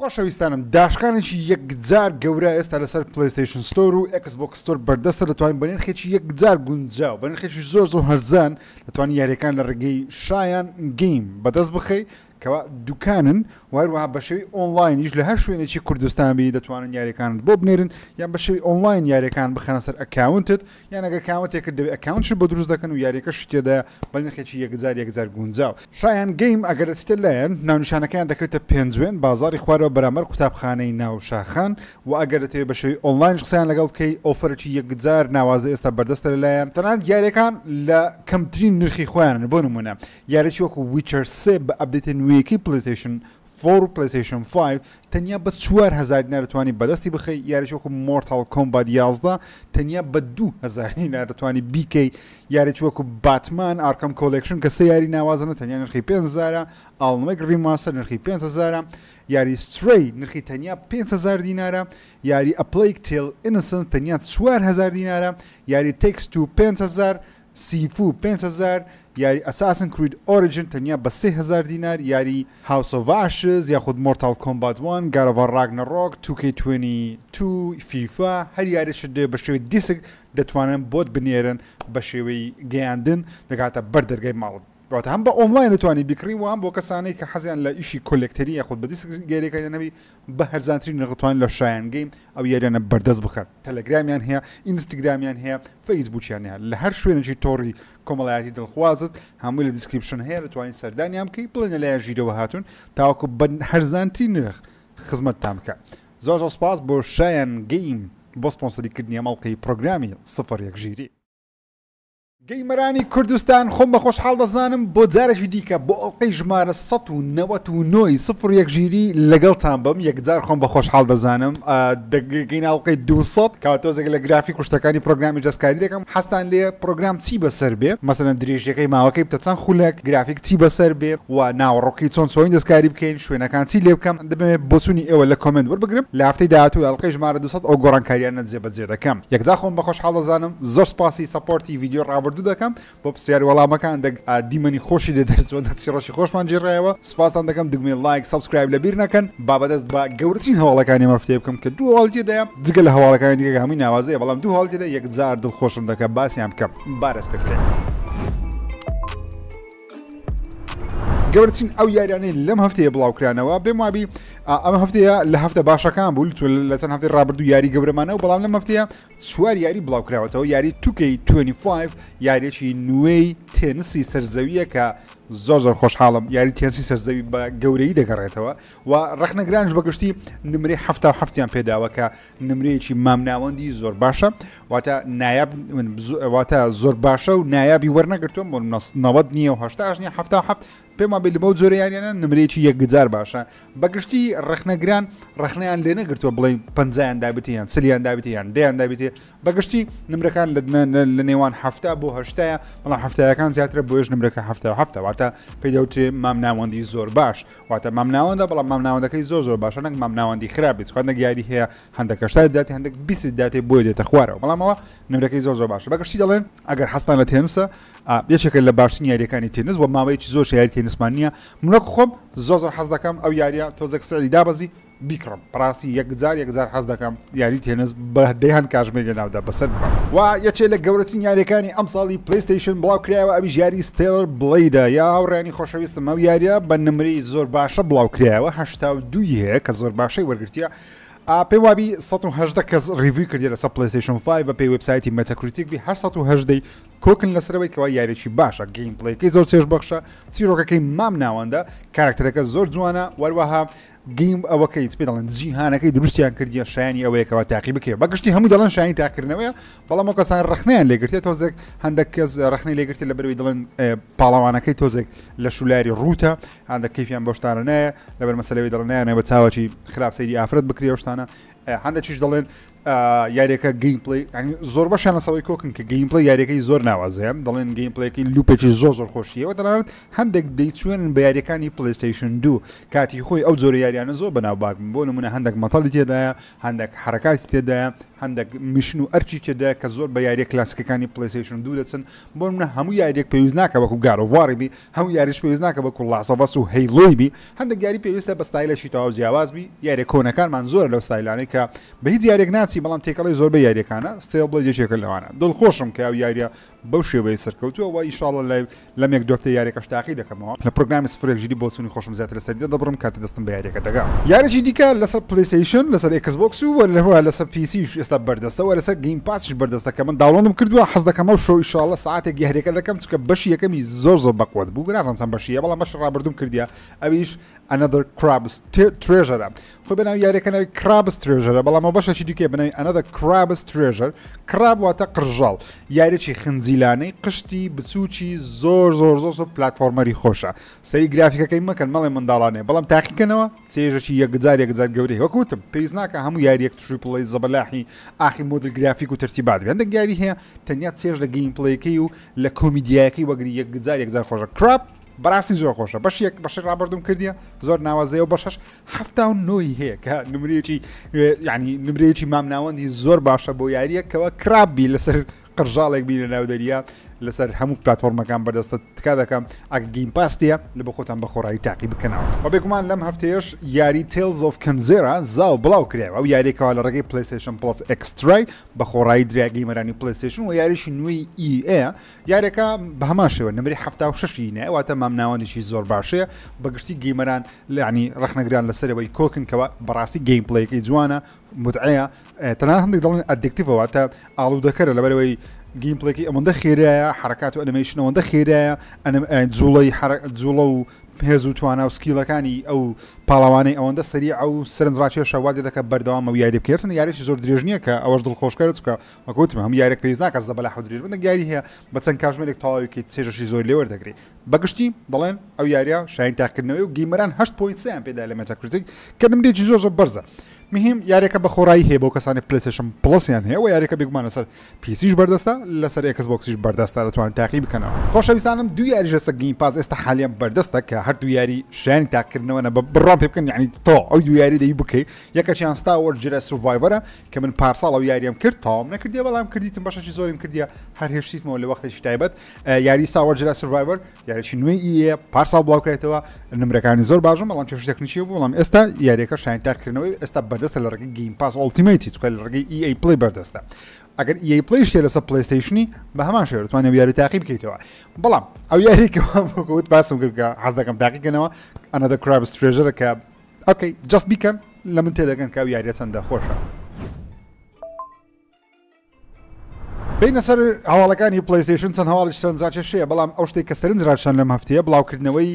خۆشەویستانم داشکانێکی یەکجار گەورە ئێستا لەسەر پلیستیشن ستۆر و ئەکسبک ستۆر بەردەستە دەتوانین بەنێن خێکی یەکجار گونجاو بەن خێکی زۆر زۆر هەرزان دەتوانین یاریەکان لە ڕێگەی شایان گیم بەدەست بخەی کەوا دوکانن وایروها بە شەوی ئۆنلاینیش لە هەر شوێنێکی کوردستانبی دەتوانن یاریەکانت بۆ بنێرن یان بە شەوی ئۆنلاین یاریەکان بخەنە سەر ئەکاونتت یان ئەگە کاوتێکرد دەوێت ئەکاونتش بە دروست دەکەن و یاریەکە شتێدا بەنرخێکی 1000 گونجاو شایان گەیم ئەگەر دەچێت لایەن ناونشانەکەیان دەکەوێتە پێنجێن بازاری خوارەوە بەرامەر قوتابخانەی ناوشاخان و ئەگەر دەتەوێت بە شەوی ئۆنلاین قسەیان لەگەڵ کەی ئۆفەرکی 1000 ناوازە ئێستا بەردەستە لەلایەن تەنان یاریەکان لە کەمترین نرخی خۆیان بۆ نمونە یاریی وەکو ویچەر سێ بە ئەبدەیتن ویەکەی پلیستشن 4 پلیسیشن 5 تەنیا بە 4هزار نارتوانی بەدەستی بخی یاریچوەکو مۆرتال کۆمباد یازدا تەنیا بە 2000 نارتوانی بیکەی یاریچوەکو باتمان ئارکەم کۆلکشن کە سە یاری ناوازنە تەنیا نرخی 5زارە ئاڵمەک ڕیماسە نرخی 5زارە یاری ستری نرخی تەنیا 500 دینارە یاری ئەپلیک تێل ئینسن تەنیا 4هزار دینارە یاری تێکس تو 500 سیفو 500 یاری ئەساسن کرید ئۆریجن تەنیا بە 3هزار دینار یاری هاوسۆڤاشز یاخود مۆرتال کۆمباتوان گارەوە ڕاگنەڕۆک 2K22 فیفا هەر یاریشت دێ بە شێوی دیسک دەتوانن بۆت بنێرن بە شێوەی گەیاندن دەگاتە بەردەرگای ماڵت بات هەم بە ئۆنلاین دەتوانانی بیکڕی وان بۆ کەسانی کە حەزیان لە ئیشی کلکتەری خود بە دیسک گەریەکە نەبی بە هەرزانتری نەڕتوان لە شایانگەیم ئەو یاریانە بەردەست بخات تەلەگرامیان هەیە ئینستاگرامیان هەیە فەیسبوکیان هەیە لە هەر شوێنێکی تۆڕی کۆمەڵایەتی دڵخوازت هەمووی لە دیسکریپشن هەیە دەتوانین سەردانیان بکەی بڵێنە لای ژیرەوە هاتون تاوەکو بە هەرزانتری نرخ خزمەت تامکە زۆر سپاس بۆ شایان گەیم بۆ سپۆنسری کردنی مەڵقی پرۆگرامی سفر یەکژیری گەیمەرانی کوردستان خۆم بە خۆشحاڵ دەزانم بۆ جارێکی دیکە بۆ ئەڵلقەی ژمارە 1990 سفر یەکگیری لەگەڵتان بم یەکجار خۆم بە خۆشحاڵ دەزانم دەگەی ناوقی 200 کاتۆزێک لە گرافی کوشتەکانی پرۆگرامی جستکاری دەکەم حستان لێ پرۆگرام چی بەسەر بێ مەسەن درێژەکەی ماوەکەی بتەچەند خولک گرافیک چی بەسەر بێ و ناوەڕۆکی چۆن سۆین دەستکاری بکەین شوێنەکان چی لێ بکەم دەبێت بۆچوونی ئێوە لە کمنت وەربگرم لە هەفتەی داهاتوو ئەڵلقەی ژمارە 200 ئەو گۆڕانکاریانە جێبەجێ دەکەم یەکجار خۆم بە خۆشحاڵ دەزانم زۆر سپاسی سپۆرتی ویددیو ڕابرد بەڕێوەبردو دەکەم بۆ پرسیار وەڵامەکان دیمەنی خۆشی لێ دەرچۆ دەچیڕۆشی خۆشمان جێڕایەوە سپاسان دەکەم دگمێ لایک سبسکرایب لە بیر نەکەن بابەدەست بە گەورترین هەواڵەکانی مەفتێ بکەم کە دوو هەڵتی دەیە جگە لە هەواڵەکانی دیگە هەمووی ناوازەیە بەڵام دوو هەڵتی دە یەکجار دڵخۆشم دەکە باسییان بکەم بارەس پێکرێن. گەورچین ئەو یاریانەی لەم هەفتەیە بڵاوکرانەوە بێم وابی ئەمە هەفتەیە لە هەفتە باشەکان بوو چ لە چەند هەفتەی ڕابردو یاری گەورەمانەوە بەڵام لەم هەفتەیە چوار یاری بڵاوکراوەتەوە یاری توکەی 25 یاریێکی نوێی تێنسی سەرزەویە کە زۆر زۆر خۆشحاڵم یاری تێنسی سەرزەوی بە گەورەی دەگەڕێتەوە و ڕخنەگرانش بەگشتی نمرێ هەفتا هەفتیان پێداوە کە نمرەیەکی مامناوەندی زۆر باشە واتە نایابواتە زۆر باشە و نایابی وەرنەگرتم بۆ 90 نیە و هشتاژنی هەفتا هەفت پێما بێت لەبەو زۆریانیانە نمرێکی یەکگجار باشە بەگشتی ڕخنەگران ڕخنیان لێ نەگرتووە بڵێ پنجیان دابتیان سلیان دابتیان دیان دابێتێ بەگشتی نمرەکان لە نێوان هەفتا بۆ هەشتاە بەڵام هەفتایەکان زیاتر بۆش نمرەکە هەفتە هەفتە واتە پێدەوتێ مام ناوەندی زۆر باش واتە مام ناوەندە بەڵام مام ناوەندەکەی زۆر زۆر باشە نەنگ مام ناوەندی خراپیت خوێنە یاری هەیە هەندە کەشتا داتی هەندێک بیست داتێ بۆی دێتە خوارەوە بەڵام بەڵامەوە نورەکەی زۆ زۆ باشە بەگەشتی دەڵێن ئەگەر هەستان لە تێنسە یەکێکە لە باشترین یاریەکانی تێنس بۆ ماوەیەکی زۆر یاری تێنسمانە منۆک خۆم زۆ زۆر حەز دەکەم ئەو یاریە تۆزەک سەری دابەزی بیکڕم پراسی 1000 حەز دەکەم یاری تێنس بە دەیان کاژمێری ناودا بەسەر و یەچێ لە گەورەترین یاریەکانی ئەم ساڵی پلیستیشن بڵاوکرایەوە ئەوی یاری ستێلر بڵیدا یا ڕێنی خۆشەویستم ئەو یاریە بە نمری زۆر باشە بڵاوکرایەوە هشتا دوی هەیە کە زۆر باشەی وەرگرتە پێی وابی 1970 کەس ریوی کردی لەسە پلیسیشن 5 بە پێی وبسایتی مەتەکریتیکبی هەر 1970 کۆکن لەسەرەوەی کەوا یاریێکی باشە گەیم پلیەکەی زۆر چێش بەخشە چیرۆکەکەی مام ناوەندە کارکتەرەکە زۆر جوانە وەروەها گەیم ئەوەکەیت پێ دەڵێن جیهانەکەی دروستیان کردیە شایانی ئەوەیەکەوە تاقی بکەێ بەگشتی هەموو دەڵێن شایانی تاکردنەوەە بەڵام کەسان ڕخنیان لێگرێت تۆزێک هەندێک کەس ڕخنی لێگرێت لە بەروی دەڵێن پاڵاوانەکەی تۆزێک لە شولاری ڕوتە هەندە کەفیان بۆشتانە نایە لەبەر مەسلەوەی دەڵێنیانە بە چاوەی خراپسەری ئافرەت بکری شتانە هەندە چش دەڵێن یاریەکە گەیمپلی زۆر بە شانەسەوەی کۆکن کە گەیمپلی یاریەکەی زۆر ناوازەیە دەڵێن گەیمپلەیەکی لوپێکی زۆ زۆر خۆشیەوە دەنات هەندێک دەیچێن بە یاریەکانی پلیستیشن دو کاتی خۆی ئەو زۆر یاریانە زۆر بەناوباک بۆ نمونە هەندێک مەتەڵی تێدایە هەندێک حرکاتی تێدایە هەندێک میشن و ئەرچی تێدا کە زۆر بە یاری کلاسیکەکانی پلیسیشن دوو دەچن بۆ منە هەموو یاریەک پێویست ناکە وەکو گارۆواربی هەموو یاریش پێویست ناکە بەکو لاسەبەس و هەیلۆیبی هەندێک یاری پێویستە بە ستایلەشی تەواو جیاوازبی یاری کۆنەکانمان زۆر لەو ستایلانەی کە بە هیچ یارێک ناچی باسی بەڵام تێکەڵی زۆر بە یاریەکانە ستێڵ بڵێ جێکرد لەوانە دڵخۆشم کە ئەو یاریە بەو شێوەیە سەرکەوتووە و ئیشاڵە لای لەمێک دوفتە یاریەکەش تاقی دەکەمەوە لە پرۆگرامی سفرێک ژیری بۆ سونی خۆشم زیاتر لەسەر دە دەبڕم کاتی دەستم بە یاریەکە دەگا یارەی دیکە لەسەر پلیستیشن لەسەر ئکسبکس و لەهوا لەسەر پیسیش ئێستا بەردەستەوە لەسەر گیم پاسش بەردەستە کە من داڵۆنم کردووە حەز دەکەم و شۆ ئیشاڵە ساعتێک یاریەکە دەکەم چکە بەشی یەکەمی زۆر زۆر بەقوت بوو گرازم چەند بەشیە بەڵام بەش ڕابردوم کردیا ئەویش ئەنەدر کرابس ترێژەرە خۆ بەناو یاریەکەنەوەی کرابس ترێژەرە بەڵام بەشەکی دیکە بنەوەی ئەنەدە کرابس ترێژەر کرابواتە قژاڵ چی خنجی پیلانەی قشتی بچووکی زۆر زۆر زۆر پلتفۆمەری خۆشە سەی گرافیکەکەی مەکەن مەڵێ منداڵانێ بەڵام تاقیکەنەوە چێژەی یەکجار یەکجار گەورەی وەکوتم پێیز ناکە هەموو یاریەک تووی پڵی زەبلاحی ئاخی مدل گرافیک و ترتیبات هەندێک یاری هەیە تەنیا چێژ لە گەیم پلەکەی و لە کۆمیدیایەکەی وەگری یەکجار یەکجار خۆشە کراپ بەڕاستی زۆر خۆشە بەش یەک بەش رابرردوم کردیە زۆر ناوازەیە بەشش هەفتا و نۆی هەیە کە نمرێکی ینی نمرێکی مامناوەندی زۆر باشە بۆ یاریەکەوە کراببی لەسەر قژاڵێک بینە ناو دەریا لەسەر هەموو پلتفۆرمەکان بەدەستە تکا دەکەم ئەک گیم پاستە لە بە خۆتان بە خۆڕایی تاقی بکەنەوە بێگومان لەم هەفتەیەش یاری تیلز of کنزێرا زاو بڵاو کرێەوە ئەو یاریکەوە لە ڕێگەی پلیسشن پلس ئەکسترای بە خۆڕایی دراگەیمەرانی پلیسشن و یاریشی نوێی ئیئ e یارێکە بە هەما شێوە نمری هەفتا و ششینە واتە مامناوانیشی زۆر باشەیە بەگشتی گەیمەران لەعنی ڕخنەگران لەسەرەوەی کۆکنکەوە بەڕاستی گەیم پلەیەکی جوانە مدعەیە تەنان هەندێک دەڵێن ئەدیکتیڤەوەتە ئاڵوودەکەرە لەبەرەوەی گیمپلێکی ئەمەندە خێرایە حرکات و ئەنیمیشنەوەندە خێرایە ئەم جوڵی جوڵە و پێز و توانە و سکیلەکانی ئەو پاڵاوانەی ئەوەندە سەری ئەو سرنجڕاکێ شەوادی دەکە بەردەوام و یاری بکردن یاریی زۆر درێژنیە کە ئەوەش دڵخۆشکار بکە وەکوتم هەم یارێک پێیز ناکە زە بەلا حدرێژ بن یاری هەیە بە چەند کاژمێک تاواوکی چێژەشی زۆر لێوە دەگری بەگشتی بڵێن ئەو یاریە شاین تاکردنەوەی و گیمەران هەشت پۆیسیان پێدا لە مەتەکرتێک کە نمدێکی زۆر زۆر بەرزە مهم یاریەکە بە خۆڕایی هەیە بۆ کەسانی پلسشم پلسیان هەیە و یاریەکە بگومانە سەر پیسیش بەردەستە لەسەر ئەکس بۆکسیش بەردەستە دەتوان تاقی بکەنەوە خۆشەویستانم دو یاریژە سەگین پاس ئێستا حالیان بەردەستە کە هەر دو یاری شیانی تاکردنەوەە بە بڕام پێ بکەن یعنی تۆ ئەو دو یاری دەی بکەیت یەکە چیان ستاوەرد جرە سوڤایبەرە کە من پارساڵ ئەو یاریم کرد تاوام نەکردی بەڵام کردیتم بەشی زۆریم کردیە هەر هێشتیتمەوە لە وەختێکی تایبەت یاری ساوەرد جرە سوڤایبەر یاریشی نوێ ئیە پارساڵ بڵاوکرێتەوە نمرەکانی زۆر باشم بەڵام چێشتەکنیشی بووڵام ئێستا یاریەکە شاین تاکردنەوەی ئێستا بە بەردەستە لە ڕگەی گیم پاس ئۆلتیمەتی چکە لە ڕگەی EA پلی بەردەستە ئەگەر ی e پلیش لە سە پلیستیشنی بە هەمان شێ توانێ یاری تاقی بکەیتەوە بەڵام ئەو یاریکەوت باسم کردکە حەز دەکەم تاقیکەنەوە ئەنە دە کرابسترێژەرەکە ئەکەی جست بیکەن لە من تێدەگەن کە یاریە چەندە خۆشە. بینە سەر هەواڵەکانی پلیستشن چەند هەواڵش سەرنجاچێشەیە بەڵام ئەو شتێک کە سەرنجراشان لەم هەفتەیە بڵاوکردنەوەی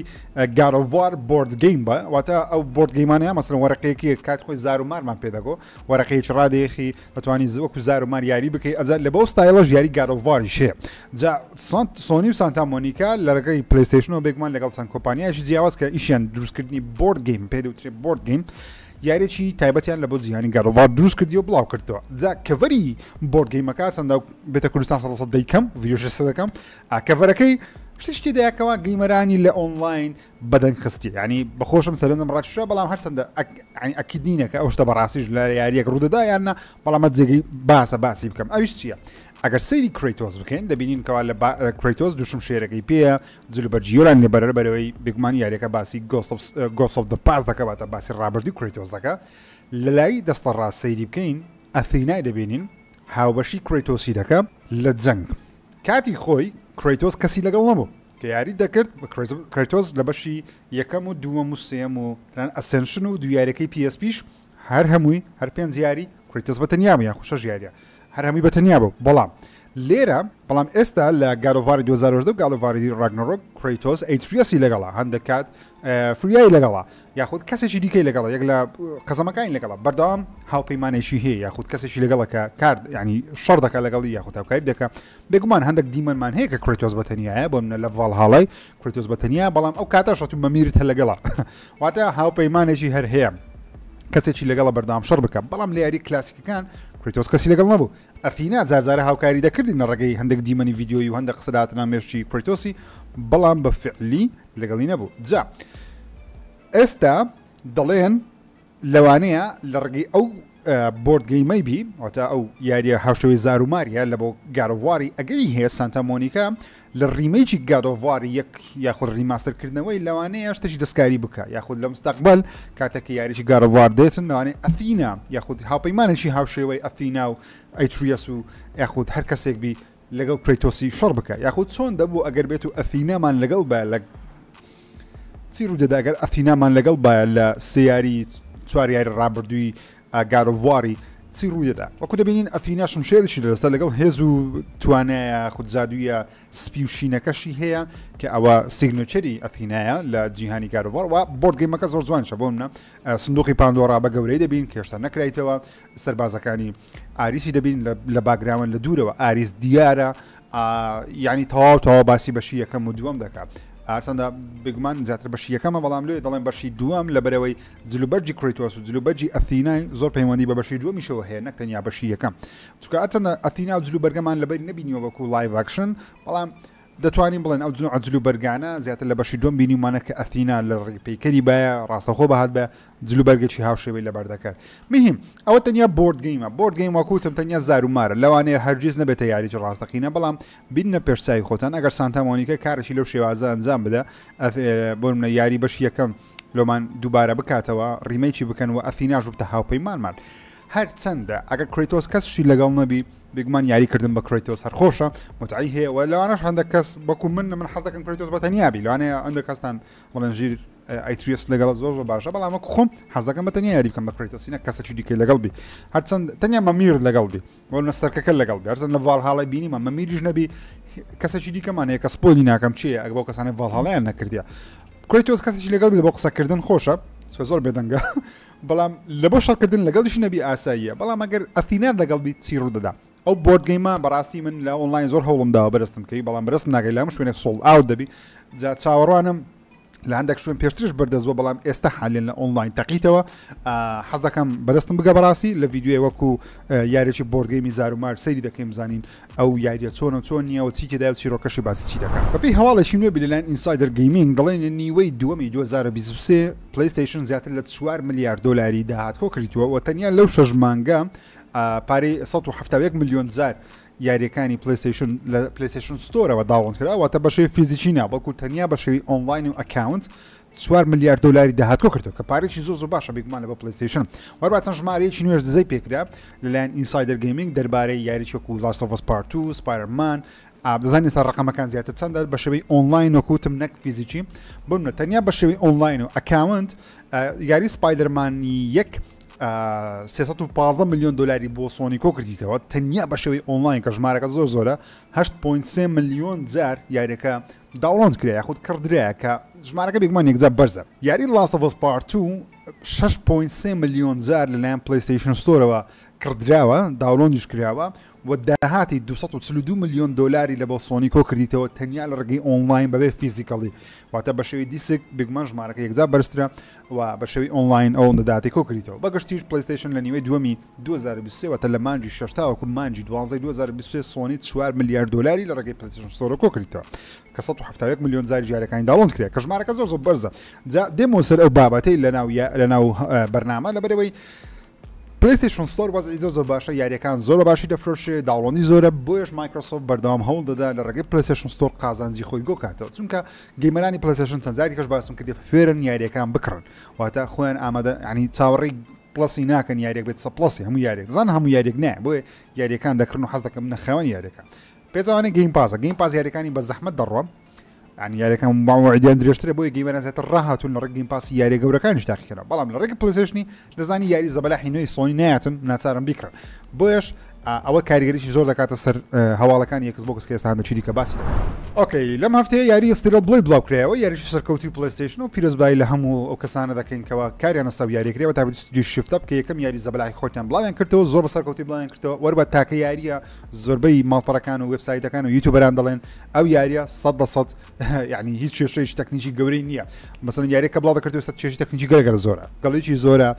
گارۆوار بۆرد گەیم بە واتە ئەو بۆرد گەیمانەیە مەسن وەرەقەیەکی کات خۆی زارومارمان پێدەگۆ وەرەقەیەکی ڕادێخی بەتوانانی زوەکو زارومار یاری بکەیت ئەزار لە بەو ستایلەش یاری گارۆواری شێ جا سۆنی و سانتا مۆنیکا لەرەکەی پلیستشن و بێکمان لەگەڵ چەند کۆپانیایشی جیاواز کە ئیشیان دروستکردنی بۆرد گەیم پێ وترێ بۆرد گەیم. یارێکی تایبەتیان لە بۆ جیهانی گەڕۆوا دروست کردی و بڵاو کردەوە جا کەڤری بۆرگەیمەکە چەندە بێتە کوردستان سەدەکەم ویۆش سەدەکەم ئاکەڤەرەکەی شتشکی دەیەکەوە گەیمەرانی لە ئۆنلاین بەدەنگ خستی ینی بەخۆشم سەرنجم ڕاتشە بەڵام هەر سندە ئەکیدینەکە ئەو شتە بەڕاستیش لە یاریەک ڕوودەدا یاننا بەڵامەت جێگەی باسە باسی بکەم ئەویش چییە؟ ئەگەر سری کریتۆز بکەین دەبینین کەوا لە کریتۆز دوشم شێرەکەی پێە جل بە جیۆران لە بەرەر بەرەوەی بگومان یاریەکە باسی گۆسف دە پاس دەکەواتە باسی ڕابردی کریتۆز دەکە لەلای دەستە ڕاست سەیری بکەین ئەفینای دەبینین هاوبەشی کریتۆسی دەکە لە جەنگ کاتی خۆی کریتۆس کەسی لەگەڵ نەبوو کە یاری دەکرد کرتۆز لە بەشی یەکەم و دووەم و سێم و ئەسنشن و دویارەکەی پسپیش هەر هەمووی هەر پێنج یاری کریتەس بەتەنیام یا خوشە ژیاریە هەر هەمووی بەتەنیا بوو بەڵام لێرە بەڵام ئێستا لە گارۆڤاری 2010 گالۆڤاری ڕگنۆڕۆک کریتۆس ئەیتریسی لەگەڵا هەندێکات فریایی لەگەڵا یاخود کەسێکی دیکەی لەگەڵ یەک لە قەزەمەکانی لەگەڵا بەردەوام هاوپەیمانێکی هەیە یاخود کەسێکی لەگەڵەکە کار ینی شەڕ دەکە لەگەڵی یاخود هاوکاری دەکە بێگومان هەندێک دیمەمان هەیە کە کریتۆز بەتەنیایە بۆ منە لە ڤالهاڵی کریتۆز بەتەنیا بەڵام ئەو کاتە شەتون بەمیرت هە لەگەڵا واتە هاوپەیمانێکی هەر هەیە کەسێکی لەگەڵە بەردام شەڕ بکە بەڵام لە یاری کلاسیکەکان کریتۆس کەسی لەگەڵ نەبوو ئەفینا زارزارە هاوکاری دەکردین لە ڕگەی هەندێک دیمەنی یددیۆی و هەندە قسەداتنا مێشتی کریتۆسی بەڵام بە فعلی لەگەڵی نەبوو جا ئێستا دەڵێن لەوانەیە لە ڕگەی ئەو بردگەیمەی بیواتە ئەو یاریە هەشتەوەی زاروماریە لە بۆ گاروواری ئەگەی هەیە سانتا مۆنیکا لە ڕیمەیکی گادۆڤوار یەک یاخود ڕیماستەرکردنەوەی لەوانەیە شتەی دەستکاری بکە یاخود لە مستەقبل کاتێک یاریی گارەوار دێتن نوانێ ئەفینا یاخود هاوپەیمانێکی هاوشێوەی ئەفینا و ئەیتریەس و یاخود هەر کەسێکبی لەگەڵ کرێتۆسی شڕ بکە یاخود چۆن دەبوو ئەگەر بێت و ئەفینامان لەگەڵ با لە تیر و دەداگەر ئەفینامان لەگەڵ باە لە سیاری چوار یاری ڕابردووی گارۆڤواری چی ڕوویدا وەکو دەبینین ئەفرینا شمشێرشی لەستا لەگەڵ هێز و توانەیە خودزادویە سپی و شینەکەشی هەیە کە ئەوە سیگنچری ئەفرینایە لە جیهانی کاروەوە بردگەیمەکە زۆر جوان شە بۆمە سندوقی پاندۆرا بە گەورەی دەبین کێشتا نەکرایتەوە سربازەکانی ئاریسی دەبین لە باگراون لە دوورەوە ئاریس دیارە ینی تەواو تەواو باسی بەشی یەکەم و دووەم دەکات ئارسەندا بگومان زیاتر بەشی یەکەمە بەڵام لێ دەڵێن بەشی دوام لە بەرەوەی جلوبەرجی کوریتۆس و جلوبەرجی ئەفینای زۆر پەیوەندی بە بەشی دووەمیشەوە هەیە نەکتەنیا بەشی یەکەم چکە ئەچەندە ئەفینا و جلوبەرگەمان لەبەر نبینیەوە بەکو لایڤکشن بەڵام دەتوانین بڵێن ئەو جنوع جللو بەرگانە زیاتر لە بەشی دۆم بینیمانە کە ئەفتینا لە ڕێپیکەری باە ڕاستەخۆ بەهات بە جللو بەرگەکی هاوشێوی لە بەردەکە مهم ئەوە تەنیا بردگەیمە بردگەیم وەکوتم تەنیا زارومارە لەوانەیە هەرگیز نەبێتە یاریج ڕاستەقینە بەڵام بینە پێشسای خۆتان ئەگەر سانتامۆنیکە کارشی لەو شێوازە ئەنجام بدە بۆمە یاری بەش یەکەم لۆمان دووبارە بکاتەوە ڕیمەیکی بکەن و ئەفیناژ بتە هاوپەیمانمان. هەر چەندە ئەگە کریتۆس کەسشی لەگەڵ نەبی بگومان یاریکردن بە کریتۆس هەرخۆشە متعی هەیە و لەوانش هەندە کەس بەکو من من حەز دەکەن کریتۆس بەتەنیابی لەوانەیە ئەندە کەستان بڵنژیر ئایتریس لەگەڵ زۆر زۆر باشە بەڵام خۆم حەزەکەم بەتەنیا یاری بکەم بە کریتۆسینە کەسەکی دیکەی لەگەڵبی هەرچەند تەنیا مەمیر لەگەڵبی وەنە سەرکەکە لەگەڵبی هەرچەند لە ڤالهاڵی بینیمە مەمیریش نەبی کەسەکی دیکەمانەیە کە سپۆلی ناکەم چیە ئەگە بۆ کەسانی ڤالهاڵیان نەکردیا کوی تۆز کەسێکی لەگەڵ لە بۆ قسەکردن خۆشە سۆ زۆر بێدەنگە بەڵام لە بۆ شەکردن لەگەڵ دش نەبی ئاساییە بەڵام ئەگەر ئەفینات لەگەڵ بی چیرڕ دەدا ئەو بۆرگەیمە بەڕاستی من لە ئۆنلاین زۆر هەوڵم داوە بەرزستم کەی بەڵام بەرزم ناگەی لام شوێنێک سۆڵ ئاو دەبی جا چاوەڕوانم لە هەندێک شوێن پێشترش بەردەست بۆ بەڵام ئێستا حالێن لە ئۆنلاین تەقیتەوە حەز دەکەم بەدەستم بگە بەڕاستی لە یددیوێ وەکو یارێکی بردگەی میزار و مار سەیری دەکەین بزانین ئەو یاریە چۆن و چۆن نیەوە چیکیدا چیرۆکەشی باسی چی دەکەن بەپی هەواڵێکی نوێ بلان ئینسایدر گەیمینگ دەڵێن نیوەی دووەمی 2023 پلیستشن زیاتر لە 4 میلیارد دلاری داهاتکۆ کردیتوە وە تەنیا لەو شەژمانگە پارەی 1 1970 میلیۆن جار یاریەکانی پلیسیشن لە پلیسیشن ستۆرەوە داوڵند کراوەتە بە شێوی فیزیچینا بەڵکو تەنیا بە شێوی ئۆنلاین و ئەکاونت چوار میلیارد دلاری داهاتۆ کردو کە پارێکی زۆ زۆ باشە بگومانە بە پلیسیشن وەربا چەند ژمارەیەکی نوێش دزەی پێکرا لەلایەن ئینسایدر گەیمنگ دەربارەی یاریچێک و لاستۆفس پارت و سپایرمان ئابزانانی سەر ڕقەمەکان زیاتر چەندە بە شێوەی ئۆنلاین وەکوتم نەک فیزیکی بمە تەنیا بە شێوی ئۆنلاین و ئەکاونت یاری سپایدرمانی یەک 15 میلیۆن دلاری بۆ سۆنیکۆ کردیتەوە تەنیا بە شەوەی ئۆنلاین کە ژمارەکە زۆر زۆرە 8.3 میلیۆن جار یاریەکە داوڵند کرێ یاخود کردرەیە کە ژمارەکە بێکمان یەکجا بەرزە یاری لاستەڤس پارتوو 6.3 میلیۆن جار لەلایەن پلیستیشن ستۆرەوە کردراوە داوڵۆنیش کراوە و داهاتی 232 میلیۆن دلاری لە بۆ سۆنییکۆ کردیتەوە تەنیا لە ڕگەی ئۆنلاین بەبێ فیزیکەڵی واتە بە شێوی دیسک بگمان ژمارەکە یەکزا بەرزرە و بە شێوی ئۆنلاین ئەو دەداتی کۆ کردیتەوە بەگەشتیش پلیستشن لە نیوەی دومی 2023وەتە لە مانجی ششتاوەکو مانجی 12 2023 سۆنی 4 میلیارد دلاری لە ڕگەی پلیستشن سۆرە کۆ کردیتەوە کە 1 میلیۆن زاری جارەکانی داڵند کرێت کە ژمارەکە زۆر زۆر بەرزە دێمۆسەر ئەو بابەتەی لە ناو لە ناو بەرنامە لەبەرەوەی پلیستشن ستۆر وەزی زۆ زۆر باشە یاریەکان زۆر باشی دەفرۆشێ داوڵۆنی زۆرە بۆیش مایکرۆسۆف بەردەوام هەوڵ دەدا لە ڕگەی پلیستشن ستۆر قازانزی خۆی گۆکاتەوە چونکە گەیمەرانی پلیستشن چەندزاری کەش باسم کردی فێرن یاریەکان بکڕن واتە خۆیان ئامادە ینی چاوەڕی پلسی ناکەن یاریێک بێت سەپلسی هەموو یاریێک زان هەموو یاریێک نای بۆی یاریەکان دەکردن و حەز دەکەم نەخەوان یاریەکان پێچوانە گەیم پازە گەیم پاز یاریەکانی بە زەحمت دەڕۆم ئەن یاریەکەم باوەدیان درێژترە بۆی گەیمەەزێتە ڕاهاتون لە ڕگەیم پاسی یاری گەورەکانیش داخکردن بەڵام لە ڕێک پلسشنی دەزانی یاری زەبلا هینەوەی سۆنی ناتن ناچارم بیکرن بۆیش ئەوە کاریگەریی زۆر دەکاتە سەر هەواڵەکان یەکس بۆ کەسکەستان دەچیری کە باسی ئۆکەی لەم هەفتەیە یاری ئستیرە بڵی بڵاوکرایەوە یاریش سەرکەوتی پلیستشن و پیرۆزبای لە هەموو ئەو کەسانە دەکەینکەوە کاریانە ساو یاریکرێەوە تا دی شفتە بکە یەکەم یاری زەبلای خۆتیان بڵاویان کردەوە زۆر سەرکەوتی بڵیان کردەوە وەربە تاکە یاریە زۆربەی ماڵپەرەکان و وبسایتەکان و یوتوبەران دەڵێن ئەو یاریە سە دەسەد یعنی هیچ کێشەیەش تەکنیکی گەورەی نییە مەسن یاریەکە بڵاو دەکردێت سە چێشی تەکنیکی گەگەر زۆرە گەڵێکی زۆرە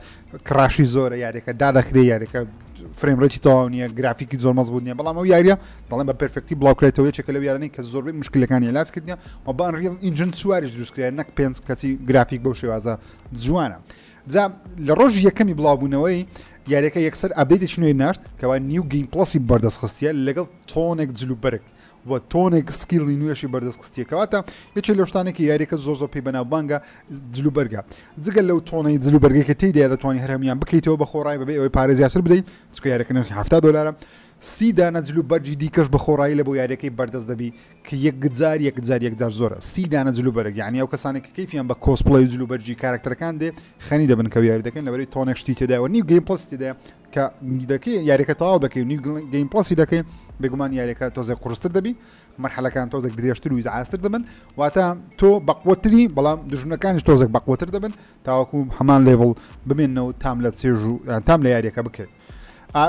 کراشی زۆرە یاریەکە دادەخرێ یاریەکە فرێمڕێکی تەواو نیە گرافیکی زۆر مەزبوو نیە بەڵام ئەو یاریە بەڵام بە پرفکتی بڵاوکرێتەوە چەکە لە یارانی کە زۆربەی مشکلەکانی لاچ کردنیە و بان ڕیل ئینجن سواریش دروستکرێن نەک پێنج کەسی گرافیک بەو شێوازە جوانە جا لە ڕۆژ یەکەمی بڵاوبوونەوەی یاریەکە یەکسەر ئابدەیتی چنوێ نرد کەوا نیو گیم پلسی بەردەستخستیە لەگەڵ تۆنێک جلوبرگ بە تۆنێک سکیلی نوێشی بەردەست قستیەکەواتە یەکی لە شتانێکی یاریەکە زۆ زۆ پێی بەناوبانگە جلوبەرگە جگەل لەو تۆنەی جلوبەرگەکە تێدا دەتوانانی هەرمیان بکەیتەوە بە خۆڕای بەبێ ئەوەی پارێزیاتر بدەیت چکە یاریەکە نرخی هفتا دلارە سی دانەجل و بەرجی دیکەش بە خۆڕایی لە بۆ یاریەکەی بەردەست دەبی کە یەک گجار یەک گجار یەکجار زۆرە سی دانەجل و بەرگ یانی ئەو کەسانێک کەفیان بە کۆسپڵی جل و بەرجی کارکتەکان دێ خەنی دەبن کە یاری دەکەن لەبەری تۆنێکشتی تێداوە نیو گەیم پلستیدا کە دەکەی یاریەکە تاوا دەکەی نی گەیم پلاسی دەکەی بێگومان یاریەکە تۆزە قرستر دەبی مەرحلەکان تۆزێک درێژتر و ئاستر دەبن واتە تۆ بەقوتری بەڵام دژونەکانیش تۆزێک بەقوتر دەبن تاواکو هەمان لێڤڵ بمێنەوە تام لە چێژ و تام لە یاریەکە بکرێت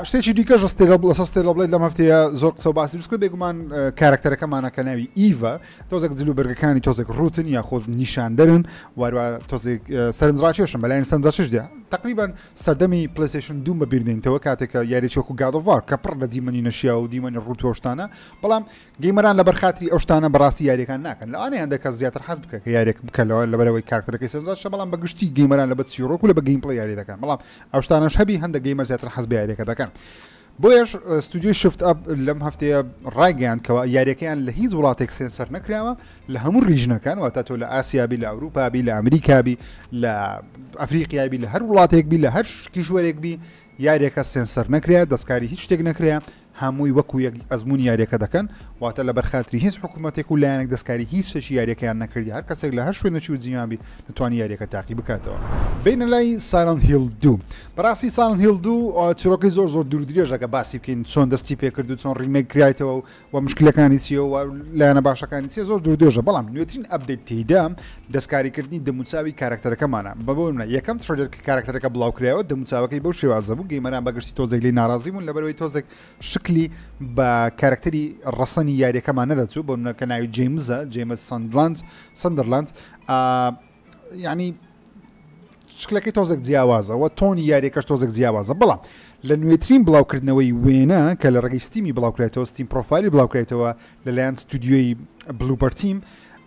شتێکی دیکە ژستێ لەسەستێ لە بڵێت لەم هەفتەیە زۆر قسە باسی بکە بێگومان کارکتەرەکەمانەکە ناوی ئیڤە تۆزێک جلوبرگەکانی تۆزێک روتن یا خۆ نیشاندەرن وارە تۆزێک سەرنجڕاکێشم بەلایەن سەنجشدا تقریبان سەردەمی پلیسیشن دوم بە بیرێنیتەوە کاتێکە یاریێکۆک و گادۆڤار کە پڕ لە دیمەنی نەشیا و دیمەنی ڕوتۆشتانە بەڵام گەیمەران لە بەرخاتری ئەوشتانە بەڕاستی یاریەکان ناکەن لە ئاانەیان دەکە زیاتر حەز بکە کە یارێک بکەلەوە لەبەرەوەی کارکتەکەی سەزاشە بەڵام بەگشتی گەیمەران لە بە چیرۆک و لە بە گەیم پڵ یاری دەکەن بەڵام ئەوشتانەش هەبی هەندە گەیمە زیاتر حەز یاریەکە هەولێرەکان بۆیش ستودیو شفت ئەپ لەم هەفتەیە ڕایگەیان کەەوە یاریەکەیان لە هیچ وڵاتێک سێنسەر نەکراوە لە هەموو ریژنەکان واتە تۆ لە ئاسیابی لە ئەوروپابی لە ئەمریکابی لە ئەفریقیابی لە هەر وڵاتێک بی لە هەر کیژوەرێک بی یاریەکە سێنسەر نەکرێت دەستکاری هیچ شتێک نەکرێت هەمووی وەکو ئەزمون یاریەکە دەکەن واتە لە بەرخاتری هیچ حکوومەتێک و لایەنێک دەستکاری هیچ شەشی یاریەکەیان نەکردی هەر کەسێک لە هەر شوێنەی و جیانبی نتوانانی یاریەکە تاقی بکاتەوە بینە لای سارن هیل دوو بەڕاستی سارن هیل دوو چیرۆکی زۆر زۆر دوور درێژەکە باسی بکەین چۆن دەستی پێکرد و چۆن ڕیمێک کرایتەوە و مشکلەکانی چیەوە لایەنە باشەکانی چێ زۆر دوور درێژە بەڵام نوێترین ئەبدەیت تێدا دەستکاریکردنی دەموچاوی کارکتەرەکەمانە بەبوونە یەکەم ترۆلەر کارکتەرەکە بڵاوکرایەوە دەموچاوەکەی بەو شێوازە بوو گەیمەران بەگشتی تۆزێک لی ناازیمون لەبەرەوەی تۆزێک شک عقلی بە کارکتەری ڕسەنی یاریەکەمان نەدەچوو بۆ منەکە ناوی جیمزە جیمە سندلاند سندرلاند ینی شکلەکەی تۆزێک جیاوازەوە تۆنی یاریەکەش تۆزێک جیاوازە بڵام لە نوێترین بڵاوکردنەوەی وێنە کە لە ڕگەی ستیمی بڵاوکرێتەوە ستیم پرۆفایلی بڵاوکرێتەوە لەلایەن ستودیۆی بلوبەر تیم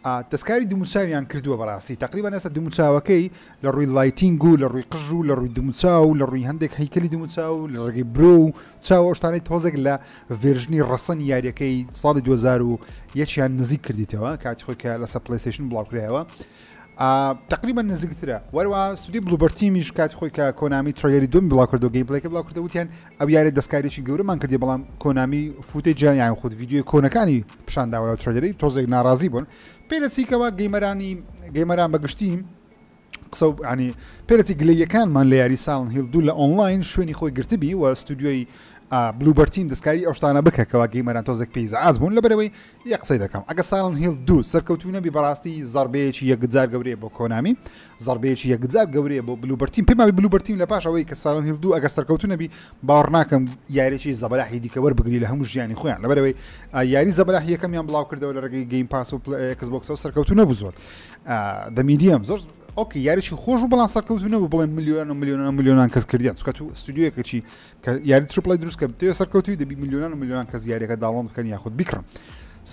دەستکاری دموچاویان کردووە بەڕاستی تقریبا ئێستا دموچاوەکەی لە ڕووی لایتینگ و لە ڕووی قژ و لە ڕووی دموچاو و لە ڕووی هەندێک هیکلی دموچاو و لە ڕێگەی برۆ و چاوە شتانەی تۆزێک لە ڤێژنی ڕەسەن یاریەکەی ساڵی 2000 و یەکیان نزیک کردیتەوە کاتی خۆی کە لەسەر پلیستشن بڵاوکرایەوە. تقریبا نزیکترە وەروە سودی بلوبەرتیمیش کات خۆی کە کۆنامی ترۆیری دوم بڵا کردو گەی بڵێکە بڵاو کردە وتیان ئەو یاری دەستکاریی گەورەمان کردی بەڵام کۆنامی فوتێ جایان خودود یددیوی کۆنەکانی پیشانداوە ترۆدەری تۆزێک ناراضی بوون پێرەچیکەوە گەیمەرانی گەیمەران بەگشتیم قسە ینی پێرەتی گلەیەکانمان لە یاری ساڵن هیل دوو لە ئۆنلاین شوێنی خۆی گرتبی و ستودیۆی بلوبەرتین دەستکاری ئەوشتانە بکەکەەوە گەیمەران تۆزێک پێیز ئازبوون لە برەوەی یە قسەی دەکەم ئەگە ساڵن هیل دوو سەرکەوتونەبی بەڕاستی زربەیەکی یەکجار گەورەیە بۆ کۆنامی زربەیەکی یەکجار گەورەیە بۆ بلوبەرتین پێماوی بلوبەرتین لە پاشەوەی کە ساڵن هیل دوو ئەگە سەرکەوتونەبی باوەڕ ناکەم یاریێکی زەبلاحی دیکە وەربگری لە هەموو ژیانی خۆیان لە بەرەوەی یاری زەبلاحی یەکەمیان بڵاو کردەوە لە ڕگەی گەیم پاس و کەسبکس و سەرکەوتونە بزۆر دەمیدیم زۆر ئۆکی یاریی خۆش و بەڵان سەرکەوتونە بڵێ میلیۆن و میلیۆن میلیۆنان کەس کردیان چکە تو ستودیوەکەچی کە یاری ترپڵی دروست دروست کە بتێ سەرکەوتوی دەبی میلیۆن و میلیۆن کە زیارەکە داڵام بکەن یاخود بیکڕم.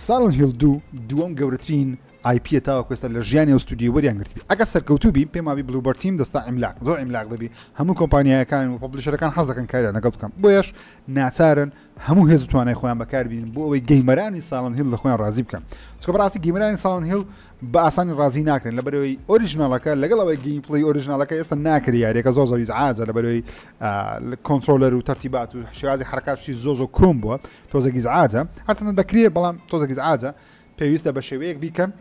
ساڵن هیل دوو دووەم گەورەترین آیپ تا کوێستا لە ژیانی ئەوستودی وەریان گرتی ئەگە سەرکەوتوبی پێمابی بلوبەرتیم دەستا ئەملاک زۆر ئەملاک دەبی هەموو کۆمپانیایەکان و پبلشەکان حەز دەکەن کارە لەگەڵ بکەم بۆیش ناچارن هەموو هێز توانای خۆیان بەکاربین بۆ ئەوەی گەیمەرانی ساڵن هیل لە خۆیان ڕازی بکەن چکە بەڕاستی گیمەرانی ساڵن هیل بە ئاسانی ڕازی ناکرێن لە بەرەوەی ئۆریژنالەکە لەگەڵ ئەوەی گیم پلی ئۆریژنالەکە ئێستا ناکری یاریەکە زۆ زۆری عاجە لە بەرەوەی کۆنتترۆلەر و تەرتیبات و شێوازی حرکاتشی زۆ زۆ کۆم بووە تۆزەگیز عاجە هەرتەنە دەکرێت بەڵام تۆزەگیز عاجە پێویستە بە شێوەیەک بیکەم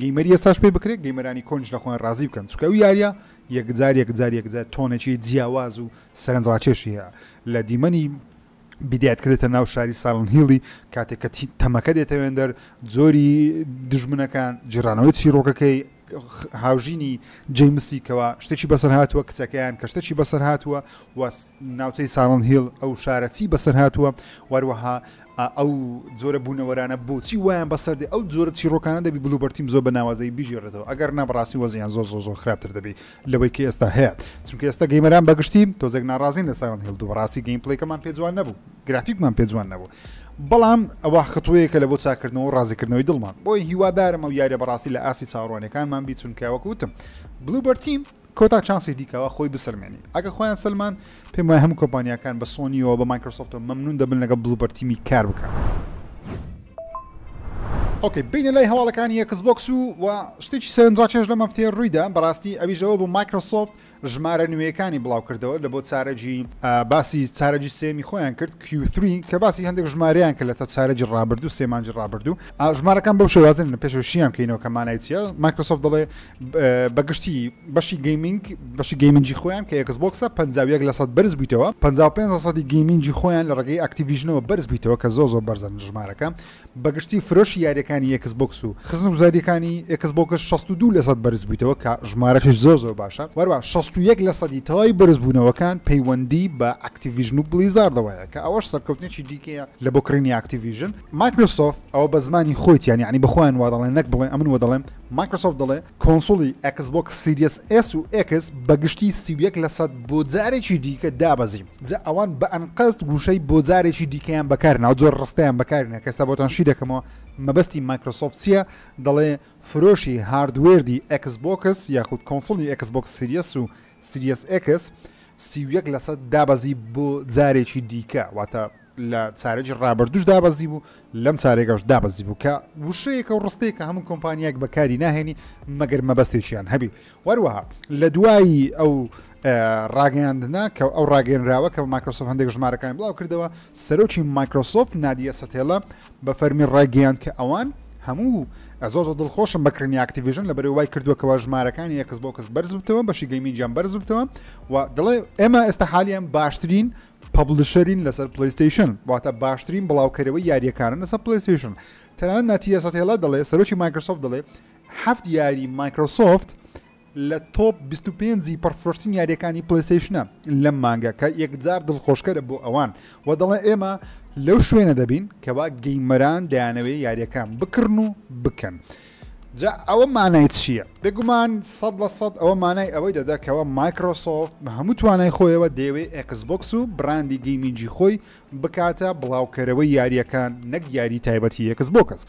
گەیمەری ێستاش پێی بکرێت گەیمەرانی کۆنج لە خۆیان ڕازی بکەن چکە و یاریە یەکجار یەکجار یەکجار تۆنێکی جیاواز و سەرنجڕاکێشی هەیە لە دیمەنی بیداتکردێتە ناو شاری ساڵن هیڵی کاتێککە تەمەکە دێتەوێن دەر جۆری دژمنەکان جیرانەوەی چیرۆکەکەی هاوژینی جیمسی کەەوە شتێکی بەسەر هاتووە کچەکەیان کە شتێکی بەسەر هاتووە ناوچەی ساڵن هیل ئەو شارەتی بەسەر هاتووە وەروەها ئەو جۆرە بوونەوەرانە بۆچی وایان بەسەر ئەو جۆرە چیرۆکانە دەبی بلوبەرتیم زۆ بە ناوازەی بیژێڕێتەوە ئەگەر نابڕاستی وەزیان زۆ زۆ زۆ خراپتر دەبی لەوەی کە ئێستا هەیە چونکە ئێستا گەیمەران بەگشتی تۆزێک ناڕازین لە ساڵن هێڵ دوڕاستی گەیم پلیکەمان پێ جوان نەبوو گرافیکمان پێ جوان نەبوو بەڵام ئەوە خەتوەیەکە لە بۆ چاکردنەوە ڕازیکردنەوەی دڵمان بۆی هیوادارم ئەو یاریە بەڕاستی لە ئاسی چاڕوانەکانمان بیچونکەوەکە وتم بلوبەر تیم کۆتا چانسی دیکەوە خۆی بسلمێنی ئەگە خۆیان سلمان پێم وای هەموو کۆمپانیەکان بە سۆنیەوە بە مایکرسۆفتەوە مەمنون دەبن لەگە بلوبەرتیمی کار بکەن. ئۆکەی بینە لای هەواڵەکانی یەکس بۆکس و و شتێکی سەرنجڕاکێش لە مەفتێ ڕوویدا بەڕاستی ئەویژەوە بۆ مایکرۆسۆفت ژمارە نوێیەکانی بڵاوکردەوە لە بۆ چارەجی باسی چارەجی سێمی خۆیان کرد Q3 کە باسی هەندێک ژمارەیان کە لە تا چارەجی ڕابردوو سێمانجی ڕابردوو ژمارەکان بەو شێوازن لە پێشوشیان کەینەوە کەمانای چیە مایکرۆسۆفت دەڵێ بەگشتی بەشی گەیمنگ بەشی گەیمنجی خۆیان کە یەکس بۆکسە پنجاویەک لە سەد بەرز بیتەوە 55 گەیمنجی خۆیان لە ڕگەی ئاکتیڤژنەوە بەرز بیتەوە کە زۆ زۆ بەرزان ژمارەکە بەگشتی فرۆشی یاریەکانی یەکس بۆکس و خزم وزاریەکانی یەکس بۆکە 62 لە سەد بەرز بیتەوە کە ژمارەش زۆ زۆ باشە وەروە 6 یەک لە سەدی تەواوی بەرزبوونەوەکان پەیوەندی بە ئەکتیڤژن و بلیزاردەوەیە کە ئەوەش سەرکەوتنێکی دیکەیە لە بۆکرێنی ئەکتیڤژن مایکرۆسۆفت ئەوە بە زمانی خۆیت یانی ینی بخۆیان وادەڵێن نەک بڵێن ئەمن وەدەڵێن مایکرۆسۆفت دەڵێ کۆنسولی ئەکسبک سیریس S و X بەگشتی سیویەک لە سەد بۆ جارێکی دیکە دابەزیم جا ئەوان بە ئەنقەست گوشەی بۆ جارێکی دیکەیان بەکارنا زۆر ڕستیان بەکارێنە کەستا بۆتان شی دەکەمەوە مەبەستی مایکرۆسۆفت چییە دەڵێ فرۆشی هاردوێردی ئەکسبکس یاخود کۆنسڵی ئەکسبک سیریس و سریسX سیویەک لەسەر دابەزی بۆ جارێکی دیکە واتە لە چارێکی ڕابردوش دابەزی بوو لەم چارێکەش دابەزی بوو کە وشەیەکە و ڕستەیە کە هەموو کۆمپانیەک بەکاری ناهێنی مەگەر مەبەستێکیان هەبی وەروەها لە دوایی ئەو ڕاگەاندنا کە ئەو ڕاگەنراوە کە مایکرۆسف هەندێک ژمارەکان بڵاو کردەوە سەرۆکی مایکرۆسۆف نادیە سەتێڵە بە فەرمی ڕاگەیان کە ئەوان هەموو ئە زۆ دڵخۆشم بەکرنی ئاکتیڤژن لە بەرەی وای کردووەکەەوە ژمارەکانی یەکەس بۆ کەس بەرز بتەوە بەشی گەیمینجان بەرز بتەوە و دەڵێ ئێمە ئێستا حالیان باشترین پبلشرین لەسەر پلیستیشن واتە باشترین بڵاوکەرەوەی یاریەکانن لەسەر پلیستیشن تەنان نەتیە سەتێڵە دەڵێ سەرۆکی مایکرسۆفت دەڵێ هەفت یاری مایکرۆسۆفت لە تۆپ 25 پرفرۆشتین یاریەکانی پلیسیشنە لەم مانگە کە یەکجار دڵخۆشکەرە بۆ ئەوان و دەڵێ ئێمە لەو شوێنە دەبین کەوا گەیمەران دەیانەوەی یاریەکان بکردن و بکەن. جا ئەوە مانای چییە؟ بگومان 100 لە 100 ئەوە مانای ئەوەی دەدەکەوە مایکرۆسۆفت هەموو توانای خۆیەوە دەیەوێ ئەکسبکس و براندی گەیمینجی خۆی بکاتە بڵاوکەرەوەی یاریەکان نەک یاری تایبەتی یەکس بۆ کەس.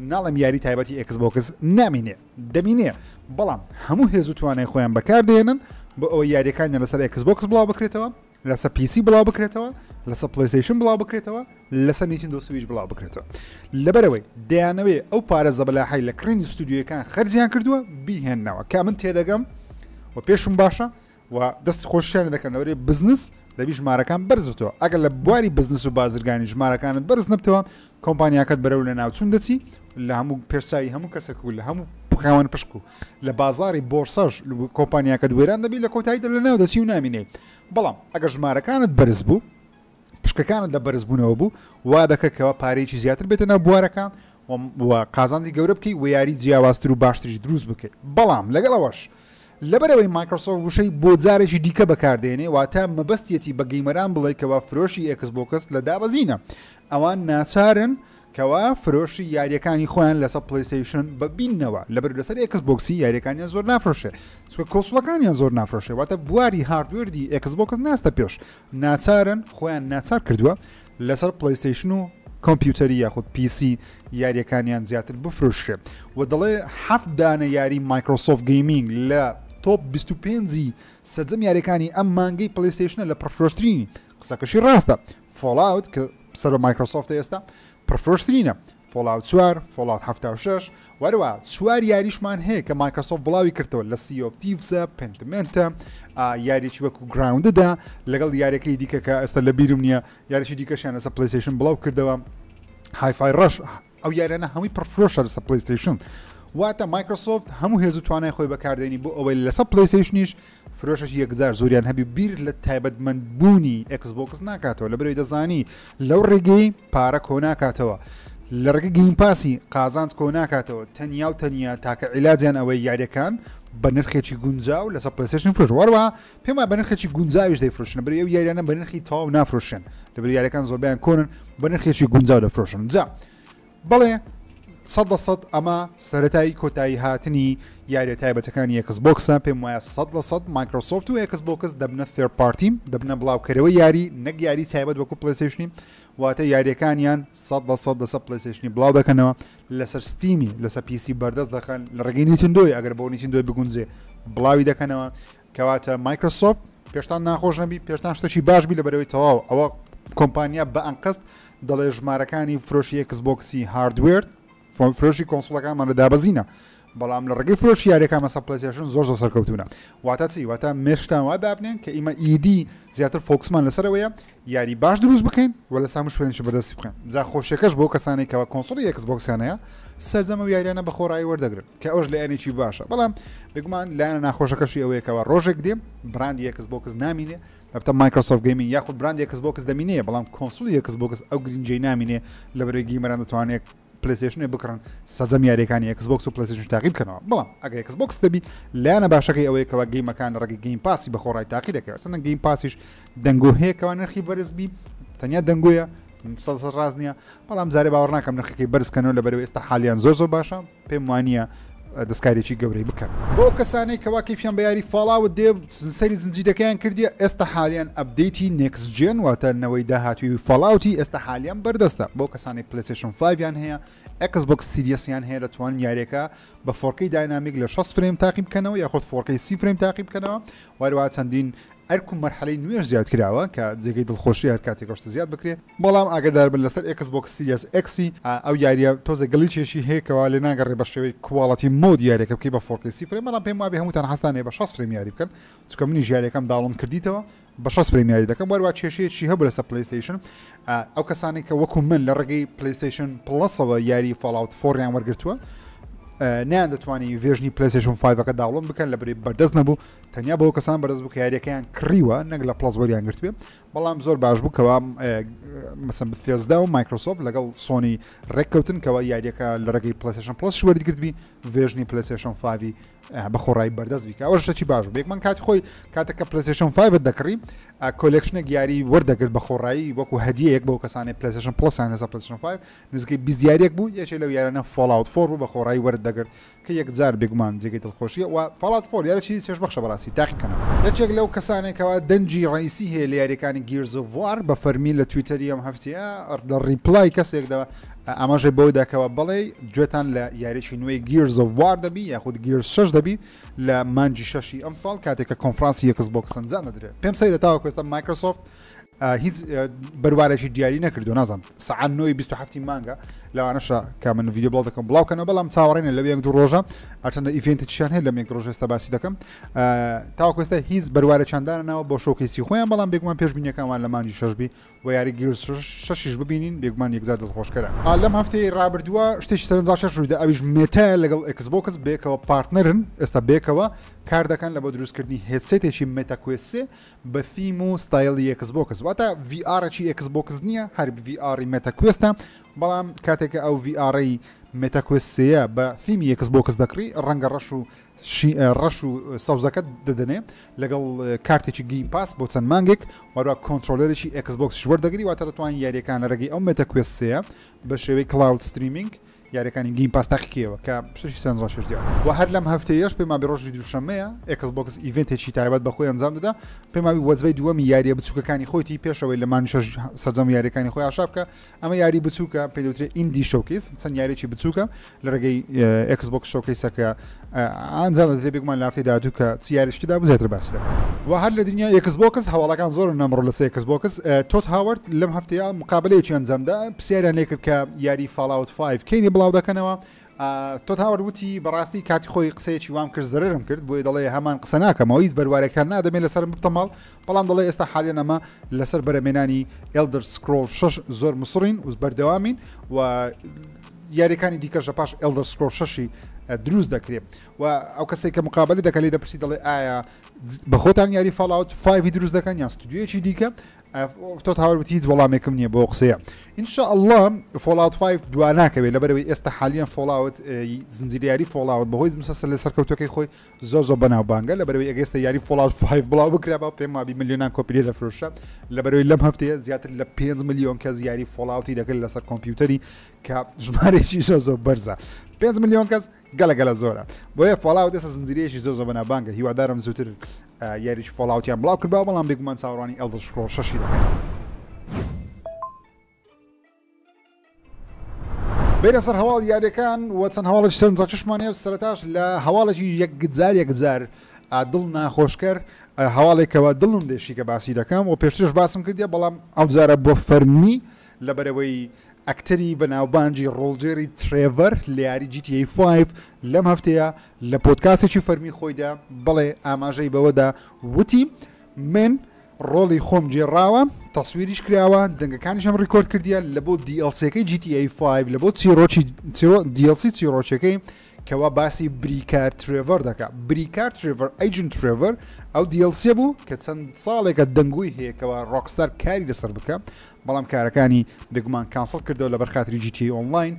ناڵم یاری تایبەتی ئەکس بۆکس نامینێ دەمینێ بەڵام هەموو هێز و توانای خۆیان بەکاردێنن بۆ ئەوە یاریەکانیان لەسەر ئەکس بۆکس بڵاو بکرێتەوە لەسە پیسی بڵاو بکرێتەوە لەسە پلیسیشن بڵاو بکرێتەوە لەسەر نیتین دۆسویش بڵاو بکرێتەوە لەبەرەوەی دەیانەوەی ئەو پارە زەبلاحی لە کرنی ستودیوەکان خەرجیان کردووە بیهێننەوە کا من تێدەگەم و پێشم باشە و دەستی خۆشیان دەکەن لەوری بزنس دەبی ژمارەکان بەرزتەوە ئەگەر لە بواری بزنس و بازرگانی ژمارەکانت بەرز نبتەوە کۆمپانیاکەت بەرەو لە ناوچون دەچی لە هەموو پێرسایی هەموو کەسەکو لە هەموو پخیاوان پشک و لە بازاری بۆرسەش کۆمپانیاکە دوێران دەبی لە کۆتاییدا لە ناو دەچی و نامینێ بەڵام ئەگە ژمارەکانت بەرز بوو پشکەکانت لە بەرزبوونەوە بوو وا دەکەکەوە پارێکی زیاتر بێتە ناو بوارەکان قازانزی گەورە بکەی و یاری جیاواستر و باشترش دروست بکەیت بەڵام لەگەڵەوەش لەبەرەوەی مایکرسۆف وشەی بۆ جارێکی دیکە بەکاردێنێ واتە مەبەستیەتی بە گەیمەران بڵێکەوە فرۆشی ئەکس بۆ کەس لە دابەزینە ئەوان ناچارن و کەوا فرۆشی یاریەکانی خۆیان لەسەر پلیسیشن ببینەوە لەبەر لەسەر ئەکس بۆکسی یاریەکانیان زۆر نافرۆشێ سوە کۆسڵەکانیان زۆر نافرۆشێ واتە بواری هاردوردی ئەکس بۆکس ناستە پێش ناچارن خۆیان ناچار کردووە لەسەر پلیسیشن و کۆمپیوتەری یاخود PC یاریەکانیان زیاتر بفرۆشێ و دەڵێ هەفت دانە یاری مایکرۆسۆف گەیمینگ لە تۆپ 25 سەرجەم یاریەکانی ئەم مانگەی پلیسیشنە لە پرفرۆشترینی قسەکەشی ڕاستە فۆلاوت کە سەر مایکرۆسۆفت ئێستا پرفرۆشترینە فۆلااو چوار فۆلات 1970 وەروە چوار یاریشمان هەیە کە مایکرسۆف بڵاوی کردەوە لە سیۆپتیڤزە پنتمنتە یاریی وەکو گراونددا لەگەڵ یاریەکەی دیکە کە ئێستا لە بیرم نییە یاریی دیکەشیان ئەسە پلیسیشن بڵاو کردەوە هایفای ڕش ئەو یاریانە هەمووی پرفرۆشە لەسە پلیستیشن واتە مایکرۆسۆفت هەموو هێز و توانای خۆی بەکاردێنی بۆ ئەوەی لەسەر پلیسیشنیش فرۆشش 1زار زوریان هەبی بیر لە تایبەتمەندبوونی ئەکسبکس ناکاتەوە لە برەوەی دەزانی لەو ڕێگەی پارە کۆ ناکاتەوە. لە ڕگە گیم پاسی قازانس کۆ ناکاتەوە تەنیا و تەنیا تاکە عیلاجیان ئەوەی یاریەکان بە نرخێکی گونجاو لەسەر پرسشن فرژوارەوە پێما بە نرخێکی گونجاویش دەیفرۆشن بەری ئەو یاریانە بە نرخی تاو نافرۆشن لەبری یاریەکان زۆربیان کۆنن بە نرخێکی گونجاو دەفرۆشن جا بەڵێ سەد لە سەد ئەمە سەتایی کۆتایی هاتنی یاری تایبەتەکان یەکس بۆکسە پێم وایە سەد لە سەد مایکرۆسۆفت و یەکس بۆکس دەبنە فێرپارتی دەبنە بڵاوکەرەوە یاری نەک یاری تایبەت وەکو پلیسیشنی واتە یاریەکانیان سەد لە سەد دەسە پلیسیشنی بڵاو دەکەنەوە لەسەر ستیمی لەسە پیسی بەردەست دەخەن لە ڕگەینی تندۆی ئەگەر بۆنی تندۆی بگونجێ بڵاوی دەکەنەوە کەواتە مایکرۆسۆفت پێشتان ناخۆشنەبی پێشتان شتەشی باشبی لە بەرەوەی تەواو ئەوە کۆمپانیا بە ئەنقست دەڵێ ژمارەکانی فرۆشی یەکس بۆکسی هاردوێرد فرۆشی کۆنسڵەکانمانە دابزینە بەڵام لە ڕگەی فرۆشی یاریەکە مەسە پلیشن زۆر زۆ سەرکەوتونە واتە چی واتە مێشتانوا دابنێن کە ئیمە ئیدی e زیاتر فۆکسمان لەسەرەوەیە یاری باش دروست بکەین و لە سام شوێنش بەدەستی بخێن جا خۆشەکەش بۆ کەسانێکەوە کۆنسڵی یەکس بۆکسیانەیە سەررجەمە یاریانە بە خۆڕایی وەردەگرن کە ئەوش لە یانێکی باشە بەڵام بگومان لایەنە ناخۆشەکەشی ئەوەیەکەوە ڕۆژێک دێ براند یەکس بۆکس نامینێ ئەتە مایکرۆسۆف گەیمین یاخود براند یەکس بۆکس دەمینێ بەڵام کۆنسولی یەکس بۆکس ئەو گرنجەی نامینێ لە بەرەی گیمەران دەتوانێت پلیسیشنێ بکڕن سەجەم یاریەکانی ئەکسبکس و پلیسیشن تاقیبکەنەوە بڵام ئەگە ئەکسبکس دەبی لایەنە باشەکەی ئەوەی کەەوە گەیمەکان ڕگە گەیم پاسی بە خۆڕای تاقی دەکەوێت سندە گەیم پاسیش دەنگۆهەیەکەوە نرخی بەرزبی تەنیا دەنگۆیە ڕاز نیە بەڵام زارێ باوەڕ ناکەم نرخەکەی بەرزکەنەوە لە بەرەوە ئێستا حالیان زۆر زۆر باشە پێم وانە دەستکارێکی گەورەی بکەن بۆ کەسانەی کەواکەیفیان بە یاری فاڵاوە دێ سەری زنجیرەکەیان کردی ئێستا حالیان ئەبدەیتی نکسجن واتە نەوەی داهاتوی فڵاوی ئێستا حالیان بەردەستە بۆ کەسانی پلیسشن 5یان هەیە ئەکس بۆکس سیریسیان هەیە دەتوان یاریەکە بە فۆرکەی داینامیک لە 6 فریم تاقیب بکەنەوە یاخود فۆرکەی سی فریم تاقیب بکەنەوە واروا چەندین ئەرکم مەرحەلی نوێش زیاد کراوە کە جێگەی دڵخۆشی هەر کاتێک گەشتە زیاد بکرێت بەڵام ئاگدار بن لەسەر ئکس بۆکسسیس ئەکسی ئەو یاریە تۆزە گەلی چێشی هەیەکەوە لە ناگەڕێ بە شێوەی کوواڵەتی مۆ دیارێکە بکەی بە فۆرکسی فرێ بەڵام پێم وابێ هەمووتان هەستانێ بە 6 فرمیاری بکەن چکە منی ژیارەکەم داڵن کردیتەوە بە 6 فرمیاری دەکەم وەروە کێشەیەکی هەبە لەسە پلیستیشن ئەو کەسانی کە وەکو من لە ڕێگەی پلیستیشن پلسەوە یاری فڵاوت فۆریان وەرگتووە نیان دەتوانانی وێژنی پلیسشن 5ەکە داڵۆن بکەن لە بری بەردەست نەبوو تەنیا بەو کەسان بەرز بوو کە یاریەکەیان کڕیوە نەک لە پلاسبەریان گرت بێ بەڵام زۆر باش بوو کەوا مەسم فێزدا و مایکرۆسۆف لەگەڵ سۆنی ڕێککەوتن کەەوە یاریەکە لە ڕێگەی پلیسشن پلس وەرگرتبی وێژنی پلیسشن 5 بەخۆڕای بەردەست بیکە ئەوە شتەی باش بێکمان کاتی خۆی کاتەکە پلیسشن 5 دەکڕی کۆلکشنێک یاری وەردەگرت بە خۆڕایی وەکو هەدیەک بۆ کەسانی پلیسشن پلسان لەسا پلیسشن 5 نزگەی بیزیارێک بوو یەکێ لەو یارانە فڵاوت فۆر بوو بە خۆڕای وەرد دەگرت کە یەکجار بگومان جێگەی دڵخۆشیە و فڵات فۆر یارەی سێش بەخشە بەڕاستی تاقیکەنەوە یەکێک لەو کەسانێکەوە دەنجی ڕیسی هەیە لە یاریەکانی گیرزڤوار بە فەرمی لە تویتەری ئەم هەفتەیە لە ریپلای کەسێکەوە ئاماژێ بەو داکەوە بەڵێ گوێتان لە یاریی نوێی گیرزڤوار دەبی یاخود گیر شش دەبی لە مانجی شەشی ئەم ساڵ کاتێککە کۆنفرانسی یەکس بۆکسەنجان دەدرێت پێم سەی لە تاوە کوێستە مایکرۆسفت هیچ بوارێکی دیاری نەکردو نازم سعان 9 27 مانگە لەوانەشە کە من ویددیو بڵ دەکەم بڵاوکەنە بەڵام چاوەڕێنە لەوێ یەک دوو ڕۆژە هەرچەندە ئیڤێنتیشان هەیە لە مێک ڕۆژێستا باسی دەکەم تاوەکوێستا هیچ بەروارە چنددانەوە بۆ شۆکیسی خۆیان بەڵام بێکمان پێشبینیەکانمان لە مانجی شەشبی و یاری گیر شش ببینین بێکمان یەکزار دڵخۆشکەرە لەم هەفتەی ڕابردووە شتێکی سەرنجا شش ڕوویدا ئەویش مێتە لەگەڵ ئەکسبکس بێکەوە پارتنەرن ئێستا بێکەوە کار دەکەن لە بۆ دروستکردنی هێتسێتێکی مێتەکوێسێ بە فیم و ستایلی ئەکسبکس واتە VRی ئەکسبکس نییە هەر VRی مێتەکوێستە بەڵام کاتێکە ئەو VRی مێتەکوێسەیە بە فیلمی یەکس بۆ کەس دەکڕی ڕەنگە ڕەش و ڕەش و ساوزەکەت دەدەنێ لەگەڵ کارتێکی گیم پاس بۆ چەند مانگێک وارە کۆنتترۆلەرێکی ئەکسبکس وەردەگری واتە دەتوان یاریەکان ڕێگەی ئەو مێتەکوێسەیە بە شێوەی کلااود ستریمینگ یاریەکانی گیم پاستاقیەوە کە پشی سنج و هەر لەم هەفتەیەش پێما بێڕۆژی دوشەمەیە ئەکس بکس ئیڤێتێکی تایبەت بە خۆی ئەنجام دەدا پێماوی وەزبەی دووەمی یاریە بچووکەکانی خۆیتی پێشەوەی لەمان سەرجەم یاریەکانی خۆی عشا بکە ئەمە یاری بچووکە پێدەوترێت ئیندی شوکیس چەند یاریێکی بچووکە لە ڕگەی ئەکس بکس شوکیسەکە ئانجام دەدرێت بگومان لافتی داهاتوو کە چیارشتیدا بزێتر باسیدا و هەر لە دنیا ئەکس بکس هەواڵەکان زۆر نەمڕۆ لە سێکس بکس تۆت هاورد لەم هەفتەیە مقابلەیەکی ئەنجامدا پرسیاریان لێکرد کە یاری فاڵاوت 5 کینی بڵ بڵاو دەکەنەوە تۆ تاوە وتی بەڕاستی کاتی خۆی قسەیەکی وام کرد زەرم کرد بۆی دەڵێ هەمان قسە ناکەمەوە هیچ بەروارەکان نادەمێت لەسەر بتەماڵ بەڵام دەڵێ ئێستا حالیان ئەمە لەسەر بەرەمێنانی ئەلدر سکرۆل شش زۆر مسڕین وز بەردەوامین و یاریەکانی دیکەش لە پاش ئەلدر سکرۆل شەشی دروست دەکرێت و ئەو کەسێک کە مقابلی دەکەلی دەپرسی دەڵێ ئایا بەخۆتان یاری فڵاوت فی دروست دەکەن یان ستودیوەکی دیکە تۆ تاوەوتی هیچ وەڵامێکم نییە بۆ قسەیە ئینشاء الله فۆلاوت 5 دواناکەوێت لە بەرەوەی ئێستا حالیان فۆلاوت زنجیریاری فۆلاوت بەهۆی مسەسە لە سەرکەوتەکەی خۆی زۆ زۆ بەناوبانگە لە بەرەوەی ئەگەستا یاری فۆلاوت 5 بڵاو بکرا بە پێمابی میلیۆنان کۆپیلی دەفرۆشە لە بەرەوەی لەم هەفتەیە زیاتر لە 5 میلیۆن کە زیاری فۆلاوتی دەکرد لەسەر کۆمپیوتەری کە ژمارێکی زۆ زۆر بەرزە 5 میلیۆن کەس گەلەگەلە زۆرە بۆیە فڵاو دەسە زنجریشی زۆ زۆ بەنابانگە هیوادارم زووتر یاریش فڵاوتیان بڵاو کرد با بەڵام بێگومان چاوەڕانی ئەلدەشکۆ شەشی دەکەن. بێرە سەر هەواڵ یاریەکان و چەند هەواڵش سەرنجەکەشمانێ سەرتاش لە هەواڵێکی یەکگزار یەکزار دڵ ناخۆشکەر هەواڵێکەوە دڵم دێشی کە باسی دەکەم و پێشترش باسم کردی بەڵام ئەوزارە بۆ فەرمی لەبەرەوەی ئەکتەری بەناوبانجی ڕۆڵجێری ترێڤەر لە یاری GT5 لەم هەفتەیە لە پۆتکاسێکی فەرمی خۆیدا بڵێ ئاماژەی بەوەدا وتی من ڕۆڵی خۆم جێڕاوە تەسویریش کراوە دەنگەکانیشم ڕیکۆرد کردیە لە بۆ دیLCەکەی GT5 لە بۆ چیرۆکی دیLC چیرۆچەکەی کەوا باسی بریکار ترێڤەر دەکات بریکار ترێڤەر ئەیجن ترێڤەر ئەو دیلسێ بوو کە چەند ساڵێکە دەنگوی هەیەکەوە ڕۆکسەر کاری لەسەر بکە بەڵام کارەکانی بگومان کانسڵ کردەوە لە بەرخاتری جیتی ئۆنلاین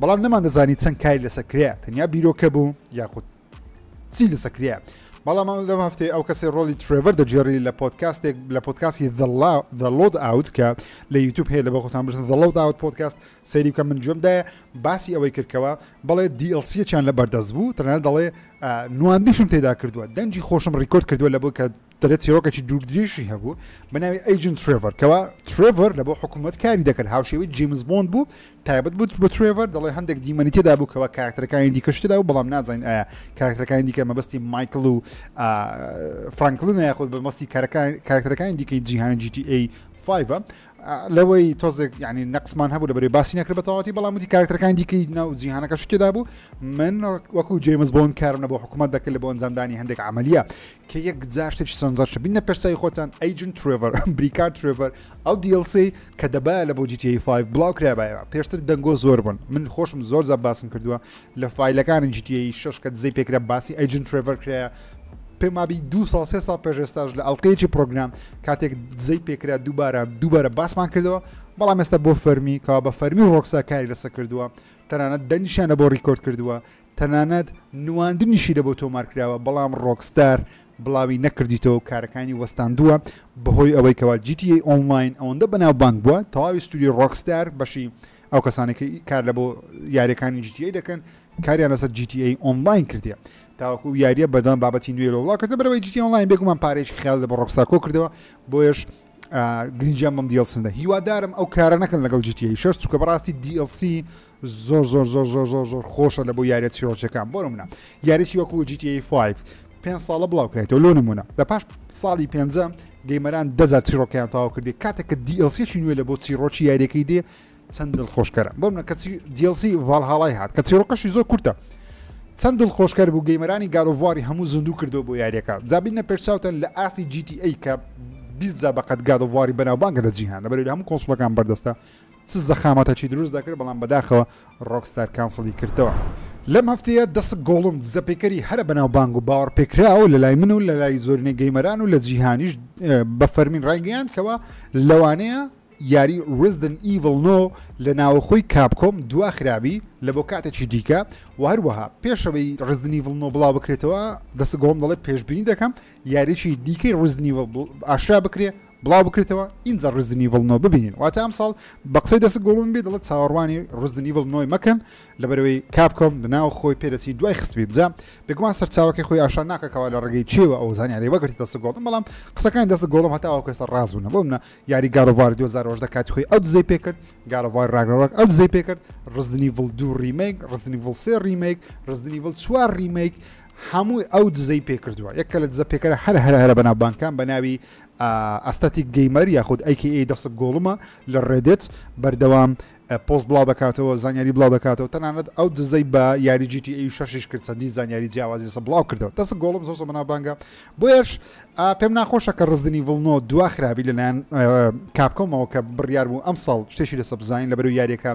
بەڵام نەمان دەزانی چەند کاری لەسەکرێ تەنیا بیرۆکە بوو یاخود چی لەسەکرێ بەڵام لەم هەفتێ ئەو کەسی ڕۆلی ترێڤەر دەجێری لە پۆتکاستێک لە پۆتکاسی دەلۆد ئاوت کە لە یوتوب هەیە لە بەخۆتان بشن دەلۆد ئاوت پۆتکاست سەیری بکە من جوێمدایە باسی ئەوەی کردکەوە بەڵێ دیLC چیان لە بەردەست بوو تەنانە دەڵێ نواندیشم تێدا کردووە دەنجی خۆشم ڕیکۆرد کردووە لە بۆ کە دەرێت چیرۆکێکی دوورگریشی هەبوو بەناوی ئەیجن ترێڤەر کەەوە ترێڤەر لە بۆ حکوومەت کاری دەکرد هاوشێوی جیمز بۆند بوو تایبەت بوو بە ترێڤەر دەڵێ هەندێک دیمەنیتێدا بوو کەەوە کاکتەکانی دیکەشتدا و بەڵام نازانین ئایا کاکتەکانی دیکە مەبستی مایکل و فرانکلن یاخود بەمەستی کارەکان کاکتەکانی دیکەی جیهانە GTA 5 لەوەی تۆزێک ینی نەقسمان هەبوو لەبەری باسی نەکرد بەتەواتی بەڵام وتی کارکتەکان دیکەی ناو جیهانەکە شتێدا بوو من وەکو جێمز بۆن کارم نەبوو حکوومەت دەکرد لە بۆ ئەنجامدانی هەندێک عملیە کە یەک جار شتێکی سنجەر شبین نە پێشتای خۆتان ئەیجن ترڤەر بریکار ترڤەر ئەو دیLسی کە دەبە لە بۆ GTA5 بڵاوکرابایەوە پێشتر دەنگۆ زۆر بن من خۆشم زۆر زە باسم کردووە لە فیلەکان GTA 6 کە دزەی پێکرا باسی ئەیجن ترڤەر کرایە پێمابی دو سا سێ سا پێژێستاژ لە ئەڵلقەیەکی پرۆگرام کاتێک دزەی پێکرا دووبارە دووبارە باسمان کردەوە بەڵام ئێستا بۆ فەرمی کەوا بە فەرمی ڕۆکسا کاری لەسە کردووە تەنانەت دەنیشانە بۆ ڕیکۆرد کردووە تەنانەت نواندنیشی لە بۆ تۆمارکراوە بەڵام ڕۆکستار بڵاوی نەکردیتەوە کارەکانی وەستاندووە بەهۆی ئەوەی کەوا جیتی ئۆنلاین ئەوەندە بەناو بانک بووە تەواوی سٹودی ڕۆکستار بەشی ئەو کەسانێکی کار لە بۆ یاریەکانی جیتی دەکەن کاریان لەسەر جیTA ئۆنلاین کردیا تاوەکو یاریە بەدان بابەتی نوێ لە وڵاکردە بەرەوەی جی ئۆنلاین بێکمان پارێکی خیال لە بە ڕۆکساکۆ کردەوە بۆیش گرینجامم دیلسندە هیوادارم ئەو کارە نەکەن لەگەڵ جی شش چکە بەڕاستی DLC زۆر زۆر زۆر زۆر زۆر زۆر خۆشە لە بۆ یارێت سیرۆچەکان بۆ منە یاریی وەکو جی 5 پێ ساڵە بڵاوکرێتەوە لۆ نمونە لە پاش ساڵی پێ گەیمەران دەزار چیرۆکیان تاوا کردی کاتێک کە دیلسیی نوێ لە بۆ چیرۆکی یاریەکەی دێ چەند دڵخۆشکەرە بۆ منە کەچی DLC ڤال هاڵای هات کە چیرۆکەشی زۆر کورتە چەند دڵ خۆشکەر بوو گەیمەرانی گارۆڤواری هەموو زندوو کردو بۆ یاریەکە زابین نە پێرساوتن لە ئاسی GTA کە 20 جا بەقەت گادۆڤواری بەناوبانگە دە جیهان لەبەر هەموو کۆسڵەکان بەردەستە چ زەخامەتە چی دروست دەکرد بەڵام بەداخەوە ڕۆکستار کانسڵی کردەوە. لەم هەفتەیە دەست گۆڵم زەپێکەری هەرە بەناوبانگ و باوەڕ پێکراوە لە لای من و لە لای زۆرنێ گەیمەران و لە جیهانیش بە فەرمین ڕایگەیان کەەوە لەوانەیە یاری ڕزدن ئیڤڵ نۆ لە ناوەخۆی کاپکۆم دوا خراپی لە بۆ کاتێکی دیکە و هەروەها پێشەوەی ڕزدنیڤڵ نۆ بڵاو بکرێتەوە دەست گۆم دەڵێ پێشببینی دەکەم یاریی دیکەی ڕزدنیڤڵ ئاشرا بکرێ بڵاو بکرێتەوە اینجا ڕزنیڤڵنەوە ببینین واتە ئەم ساڵ بە قسەی دەست گۆڵم بێ دەڵێت چاوەڕوانی ڕزنیڤڵ نۆی مەکەن لە بەرەوەی کاپکۆم لەناو خۆی پێدەسی دوای خستبی بجە بگومان سەرچاوەکەی خۆی ئاشان ناکەکەەوە لە ڕێگەی چێوە ئەو زانیاری وەگەری دەست گۆڵم بەڵام قسەکان دەست گۆڵم هەتاەوە کەستا ڕاز بوون بۆ منە یاری گارۆوار 2010 کاتی خۆی ئەو دزەی پێکرد گارۆوار ڕاگەڕک ئەو دزەی پێکرد ڕزنیڤڵ دوو ریمێک ڕزنیڤڵ سێ ریمێک ڕزنیڤڵ چوار ریمێک هەمووی ئەو دزەی پێکردووە یەکە لە دزە پێکەرە هەر هەر هەرە بەناوبانکان بە ناوی ئەستەتی گەیمەری یاخود ئەیکی دەست گۆڵمە لە ڕێدت بەردەوام پۆست بڵاو دەکاتەوە زانیاری بڵاو دەکاتەوە تەنانەت ئەو دزەی بە یاریجیتی ئەی شش کرد چەندی زانیاری جیاوازی سە بڵاو کردەوە دەست گۆڵم زۆسە بەناوبانگە بۆیش پێم ناخۆشە کە ڕزدنی ڤڵنۆ دوا خراپی لەلایەن کاپکۆمەوە کە بڕیار بوو ئەم ساڵ شتێکی لە سەبزانین لەبەر یاریەکە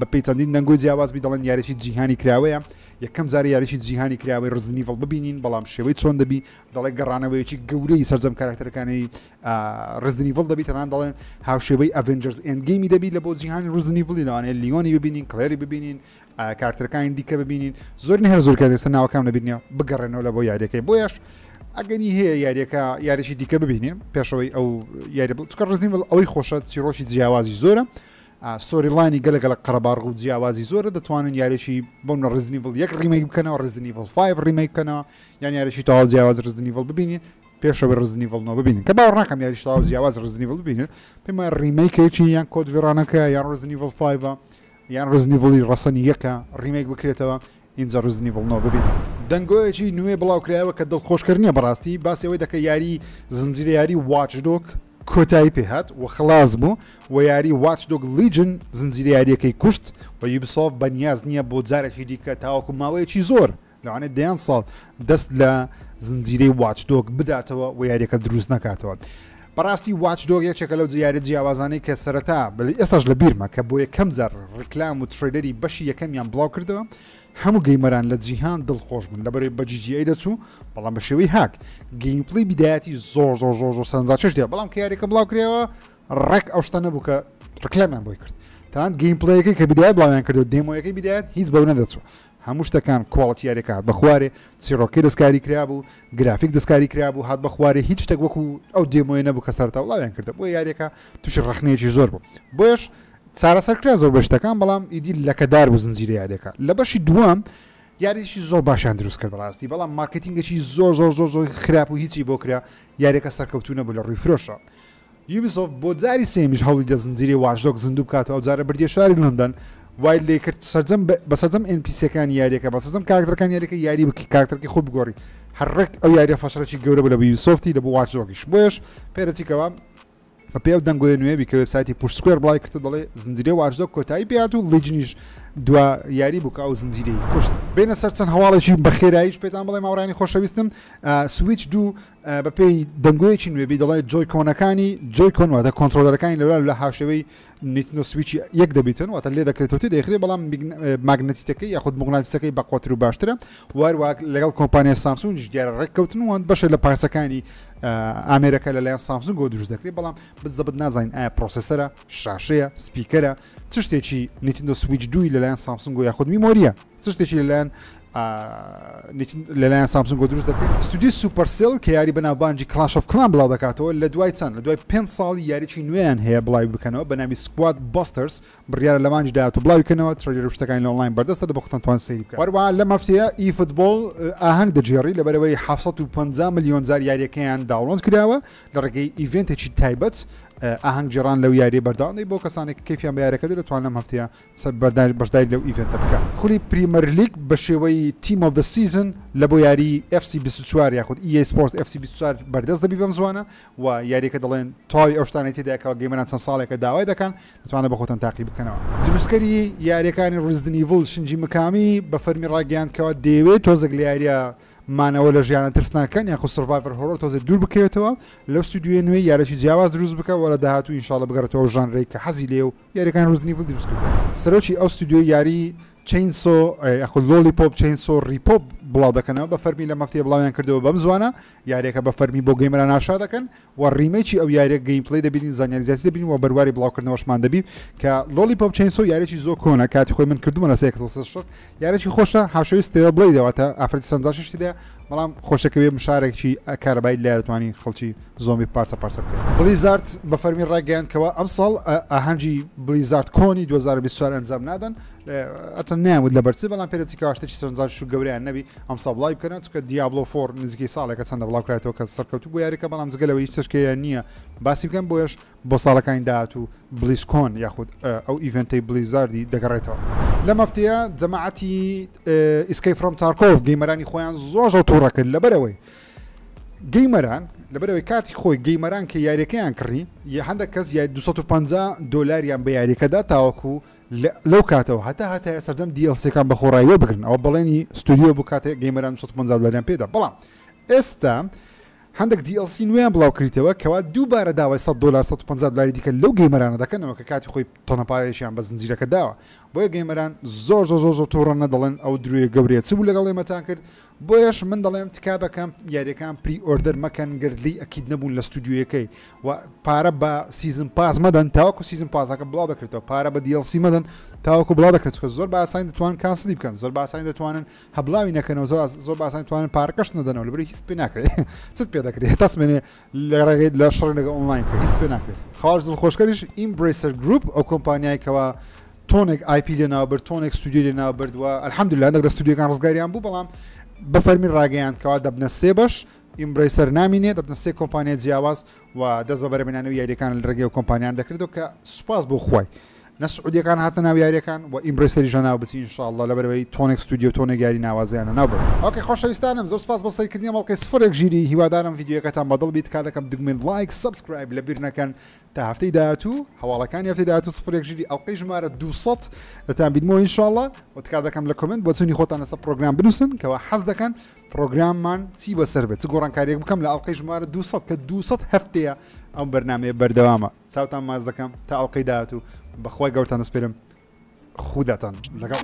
بە پێیتەندین نەنگۆ جیاوازبی دەڵێن یاریی جیهانی کراوەیە یەکەم زار یاریی جیهانی کراوەی ڕزنیڤڵ ببینین بەڵام شێوەی چۆن دەبی دەڵێ گەڕانەوەیکی گەورەی سەررجەم کارکتەرەکانی ڕزنیڤڵ دەبی تەنان دەڵێن هاوشێوەی ئەڤنجرز ئەنگەیمی دەبی لە بۆ جیهانی ڕزنیڤڵی لەوانێت لیۆنی ببینین کلێری ببینین کارتەکانی دیکە ببینین زۆر هەر زۆر کە دەستە ناوکام نبینە بگەڕێنەوە لە بۆ یاریەکەی بۆیش ئەگەنی هەیە یاریەکە یاریشی دیکە ببینین پێشەوەی ئەو یاری بڵ چکە ڕزنیڤڵ ئەوەی خۆشە چیرۆشی جیاوازی زۆرە. سۆریلانی گەلگەلە قەرەبارغ و جیاوازی زۆرە دەتوانن یارێکی بۆن ڕزنیڤڵ یەک ڕیمی بکەنەوە ڕزنیڤڵ 5 ڕیمی بکەنەوە یان یارێکی تاوا جیاواز ڕزنیڤڵ ببینین پێشەوە ڕزنیڤڵنەوە ببین کە باوە ڕاکەم یاریش تاوا جیاواز ڕزنیڤڵ ببینن پێمە ڕیمیکێکی یان کۆدڤێرانەکە یان ڕزنیڤڵ 5 یان ڕزنیڤڵی ڕەسەنی یەکە ڕیمیک بکرێتەوە اینجا ڕزنیڤڵنەوە ببین. دەنگۆیەکی نوێ بڵاوکرایەوە کە دڵخۆشکردنیە بەڕاستی باسەوەی دەکە یاری زنجیریاری واچدۆک کۆتایی پێهات و خلاص بوو و یاری واچ دۆگ لیجن زنجیری یاریەکەی کوشت و یوبسۆف بەنیاز نییە بۆ جارێکی دیکە تاواکو ماوەیەکی زۆر لەوانێت دەیان ساڵ دەست لە زنجیرەی واچ دۆگ بداتەوە و یاریەکە دروست نکاتەوە. بەڕاستی واچ دۆگ یەکێکە لەو جیارە جیاوازانەی کە سەرەتا بلی ئێستاش لە بیرمە کە بۆ یەکەم جار ڕکلام و تریدەری بەشی یەکەمیان بڵاو کردەوە هەموو گەیمەران لە جیهان دڵخۆش بن لەبەر بەجیجیی دەچوو بەڵام بە شێوەی هاک گەیمپلی بدایەتی زۆر زۆر زۆر زۆر سەنجا چشتێ بەڵام کارێکم بڵاو کرێەوە ڕێک ئەو شتە نەبوو کە ڕکلەمان بۆی کرد تەنان گەیمپلەکەی کە بدایات بڵامیان کردو دێمۆیەکەی بدایات هیچ بەو نەدەچوو هەموو شتەکان کۆڵەتیارێکا بەخوارێ چیرۆکی دەستکاری کرابوو گرافیک دەستکاری کرابوو هات بەخوارێ هیچ شتێک وەکو ئەو دێمۆی نەبوو کە سەرتا وڵاویان کردە بۆ یاریەکە تووش ڕخنێکی زۆر بوو بۆیش چارەسەرکرا زۆر بەشتەکان بەڵام ئیدی لەکەدار بوو زنجیرە یاریەکە لە بەشی دووەم یاریشی زۆر باشیان دروست کرد بەڕاستی بەڵام مارکتینگەکی زۆر زۆر زۆر زۆر خراپ و هیچی بۆ کرا یاریەکە سەرکەوتونە بوو لە ڕووی فرۆشە یوبیسۆف بۆ جاری سێمیش هەڵی دە زنجیری واژدۆک زندوو بکاتەوە جارە بردێ شاری لندن وای لێ کرد سەرجەم بە سەرجەم NPسەکان یاریەکە بە سەرجەم کاکتەکان یاریەکە یاری بکی کاکتەرکی خود بگۆڕی هەڕێک ئەو یاری فەشەرەی گەورە بە لە بیسۆفتی لە بۆ واچۆکیش بۆش پێرەچیکەوە بە پێ دەنگۆی نوێبی کە وبسایتی پوشسکوێر بڵای کردە دەڵێ زنجیرە واژدە کۆتایی پێات و لەجنیش دو یاری بووکە و زنجیرەی کوشت بینە سەر چەند هەواڵێکی بەخێراییش پێتان بڵێ ماورانی خۆشەویستم سویچ دوو بە پێی دەنگۆیەکی نوێبی دەڵێت جۆی کۆنەکانی جۆی کۆنواتە کۆنتترۆلەرەکانی لەلا لە هاوشەوەی نیتنۆ سویچی یەک دەبیتن واتە لێ دەکرێتەوەی دەیخێ بەڵام ماگنەتیتەکەی یاخود مغناتیسەکەی بە قوتر و باشترە واروا لەگەڵ کۆمپانیای سامسون ژگیارە ڕێککەوتن وان بەشە لە پارسەکانی ئامریکا لەلایەن سامسون گۆ دروست دەکرێت بەڵام بزەبت نازانین ئایا پرۆسسەرە شاشەیە سپیکەرە چ شتێکی نیتنۆ سویچ دووی لەلایەن سامسونگ و یاخود میمۆریە چ شتێکی لەلایەن لەلایەن سامسنگ گۆ دروست دەکەین ستودی سوپەرسل کە یاری بەناوبانجی کلاشف کلان بڵاو دەکاتەوە لە دوای چەند لە دوای پێ ساڵی یاریی نوێیان هەیە بڵاوی بکەنەوە بە نامی سکوات بسترس بڕیار لەمانج داات و بڵاوی بکەنەوە تری شتەکانی لەلاین بەردەستە دە بختن توان سری بکە وەروە لە مەفتەیە ئی فوتبال ئاهنگ دەجێڕی لەبەرەوەی 750 میلیۆن زار یاریەکەیان داوڵند کراوە لە ڕێگەی ئیڤێنتێکی تایبەت ئاهنگ جێران لەو یاری بەرداوای بۆ کەسانێک کەفیان یارەکەدا دەتوانم هەفتەیە سەر بەردای بەشدای لەو ئیڤێتە بکە خولی پریمەرلیک بە شێوەی تیم of the سیزن لە بۆ یاری FC 24 یاخود ESپۆرت FC 24 بەردەست دەبی بەم زوانە و یاریەکە دەڵێن تاوی ئەوشتانێتی داکەەوە گەیمەران چەند ساڵێکە داوای دەکەن دەتوانە بە خۆتان تاقی بکەنەوە دروستکاری یاریەکانی ڕزدنیڤڵ شنجی مکامی بە فەرمی ڕاگەیانکەوە دەیەوێت تۆزەک لە یاریە مانەوە لە ژیانە ترسناکەن یا خوسرڤڤر هۆڕۆ تۆزە دوور بکەوێتەوە لەو سودیوێ نوێ یارەی جیاواز دروست بکەەوە لە داهاتوو ئینشاڵە بگەڕێتەوە ژانڕێک کە حەزی لێو یاریەکان ڕزنی بڵ دروستکە سەرۆکی ئەو سودیوێ یاری چینسۆ ئەخلۆلی پۆپ چینسۆ ریپۆپ بڵاو دەکەنەوە بە فەرمی لە مەفتیە بڵاویان کردەوە بەم زوانە یاریەکە بە فەرمی بۆ گەیمران ناشا دەکەن و ڕیمێکی ئەو یاریە گەیم پلی دەبین زانیاریزیاتی دەبین و بەرواری بڵاوکردنەوەشمان دەبی کە لۆلی پۆپ چینسۆ یاریێکی زۆ کۆنە کاتی خۆی من کردووە لە 16 یارێکی خۆشە هاشوویست تێ بڵی دەواتە ئافرەتی سەنجاششتیدا بەڵام خۆشەکەوێ مشارێکی کارەبای لایەتوانی خەڵکی زۆمی پارچە پارسە بکە بلیزارت بە فەرمی ڕاگەیانکەوە ئەم ساڵ ئاهەنجی بلیزارت کۆنی 2020 ئەنجام نادەن ئەتە نیاود لە بەرچی بەڵام پێرەی کاشتێکی سەرنجار شو گەوریان نەبی ئەم سا بڵای بکەن چکە دیابلۆ فۆر نزگەی ساڵێکە چەندە بڵاوکراتەوە کە سەرکەوت بۆ یاریکە بەڵام زگەلەوەی تشکەیە نییە باسی بکەم بۆیش بۆ ساڵەکانی داات و بلیسکۆن یاخود ئەو ئیڤنتەی بلیزاردی دەگەڕێتەوە لە مەفتەیە جەماعەتی ئیسکی فرۆم تارکۆف گەیمەرانی خۆیان زۆژە تووڕەکرد لەبەرەوەی گەیمەران لەبەرەوەی کاتی خۆی گەیمەران کە یاریەکەیان کڕی یە هەندە کەس یا 250 دلاریان بە یاریەکەدا تاوەکو لەو کاتەوە هەتا هەتا سەردەم دیLCەکان بە خۆڕایوە بگرن ئەو بەڵێنی ستودیۆ بکاتێ گەیمەران 150 دلاریان پێدا بەڵام ئێستا هەندێک دیLC نوێیان بڵاوکردیتەوە کەوا دووبارە داوای 100 دلار 150 دلاری دیکە لەو گەیمەرانە دەکەنەوە کە کاتی خۆی تۆنەپایشیان بە زنجیرەکە داوە بۆیە گەیمەران زۆر زۆ زۆ زۆ تۆڕەنە دەڵێن ئەو درێ گەورێت چ بوو لەگەڵ ئێمەتان کرد بۆیەش من دەڵێم تکا بەکەم یاریەکان پری ئۆردەر مەکەن گردلی ئەکید نەبوون لە ستودیوەکەی و پارە بە سیزم پاس مەدەن تاوەکو سیزم پاسەکە بڵاو دەکرێتەوە پارە بە دیLسی مەدەن تاوەکو بڵاو دەکرێت کە زۆر باسانی دەتوان کانسلی بکەن زۆر باسانی دەتوانن هەبلاوی نەکەنەوە زۆر زۆر باسانی توانن پارکەش نەدەنەوە لەبری هیچ پێ ناکرێت چت پێ دەکرێت تاسمێنێ لە ڕێگەیت لە شڕ لەگە ئۆنلاین کە هیچ پێ ناکرێت خاڵ دڵخۆشکەریش ئیمبریسەر گروپ ئەو کۆمپانیایکەوە تۆنێک آیپی لە ناوبەر تۆنێک سودیو لە ناوبردووە ئەلحمد لاندەك لە سودیەکان ڕزگاریان بوو بەڵام بە فەرمی ڕاگەیان کەوا دەبنە سێ بەش ئیمبریسەر نامینێ دەبنە سێ کۆمپانیای جیاواز و دەست بە بەرەبێنان و یاریەکان لە ڕێگەی و کۆمپانیان دەکردەوە کە سوپاس بۆ خۆی. کان هات نویاری کان و انشالله لبر وی تونک استودیو تونه گری تۆنە یاری نبر ناوبن خوش استانم زۆر سپاس بە جیری هیوا دارم ژیری هیوادارم تام بدل بیت کا کم دگمنت لایک سبسکرایب لە بیر نەکەن تا هەفتەی داهاتوو هەواڵەکان هەفتەی داهاتوو سفرێک ژیری ئەڵلقی ژمارە 200 دەتان بیتمەوە انشاءله وتکا دەکەم لە کمنت بۆ چونی خۆتان لەسەر پرۆگرام بنووسن کەەوە حەز دەکەن پرۆگراممان چی بەسەر بێت گۆڕانکاریەک بکەم لە ئەڵلقی ژمارە 200 کە 200 هەفتەیە ئەم بەرنمەیە بەردەوامە چاوتان ماز دەکەم تا ئەڵلقی داهاتوو بەخوای گەورتان دەسپێرم خوداتان لەگەڵ.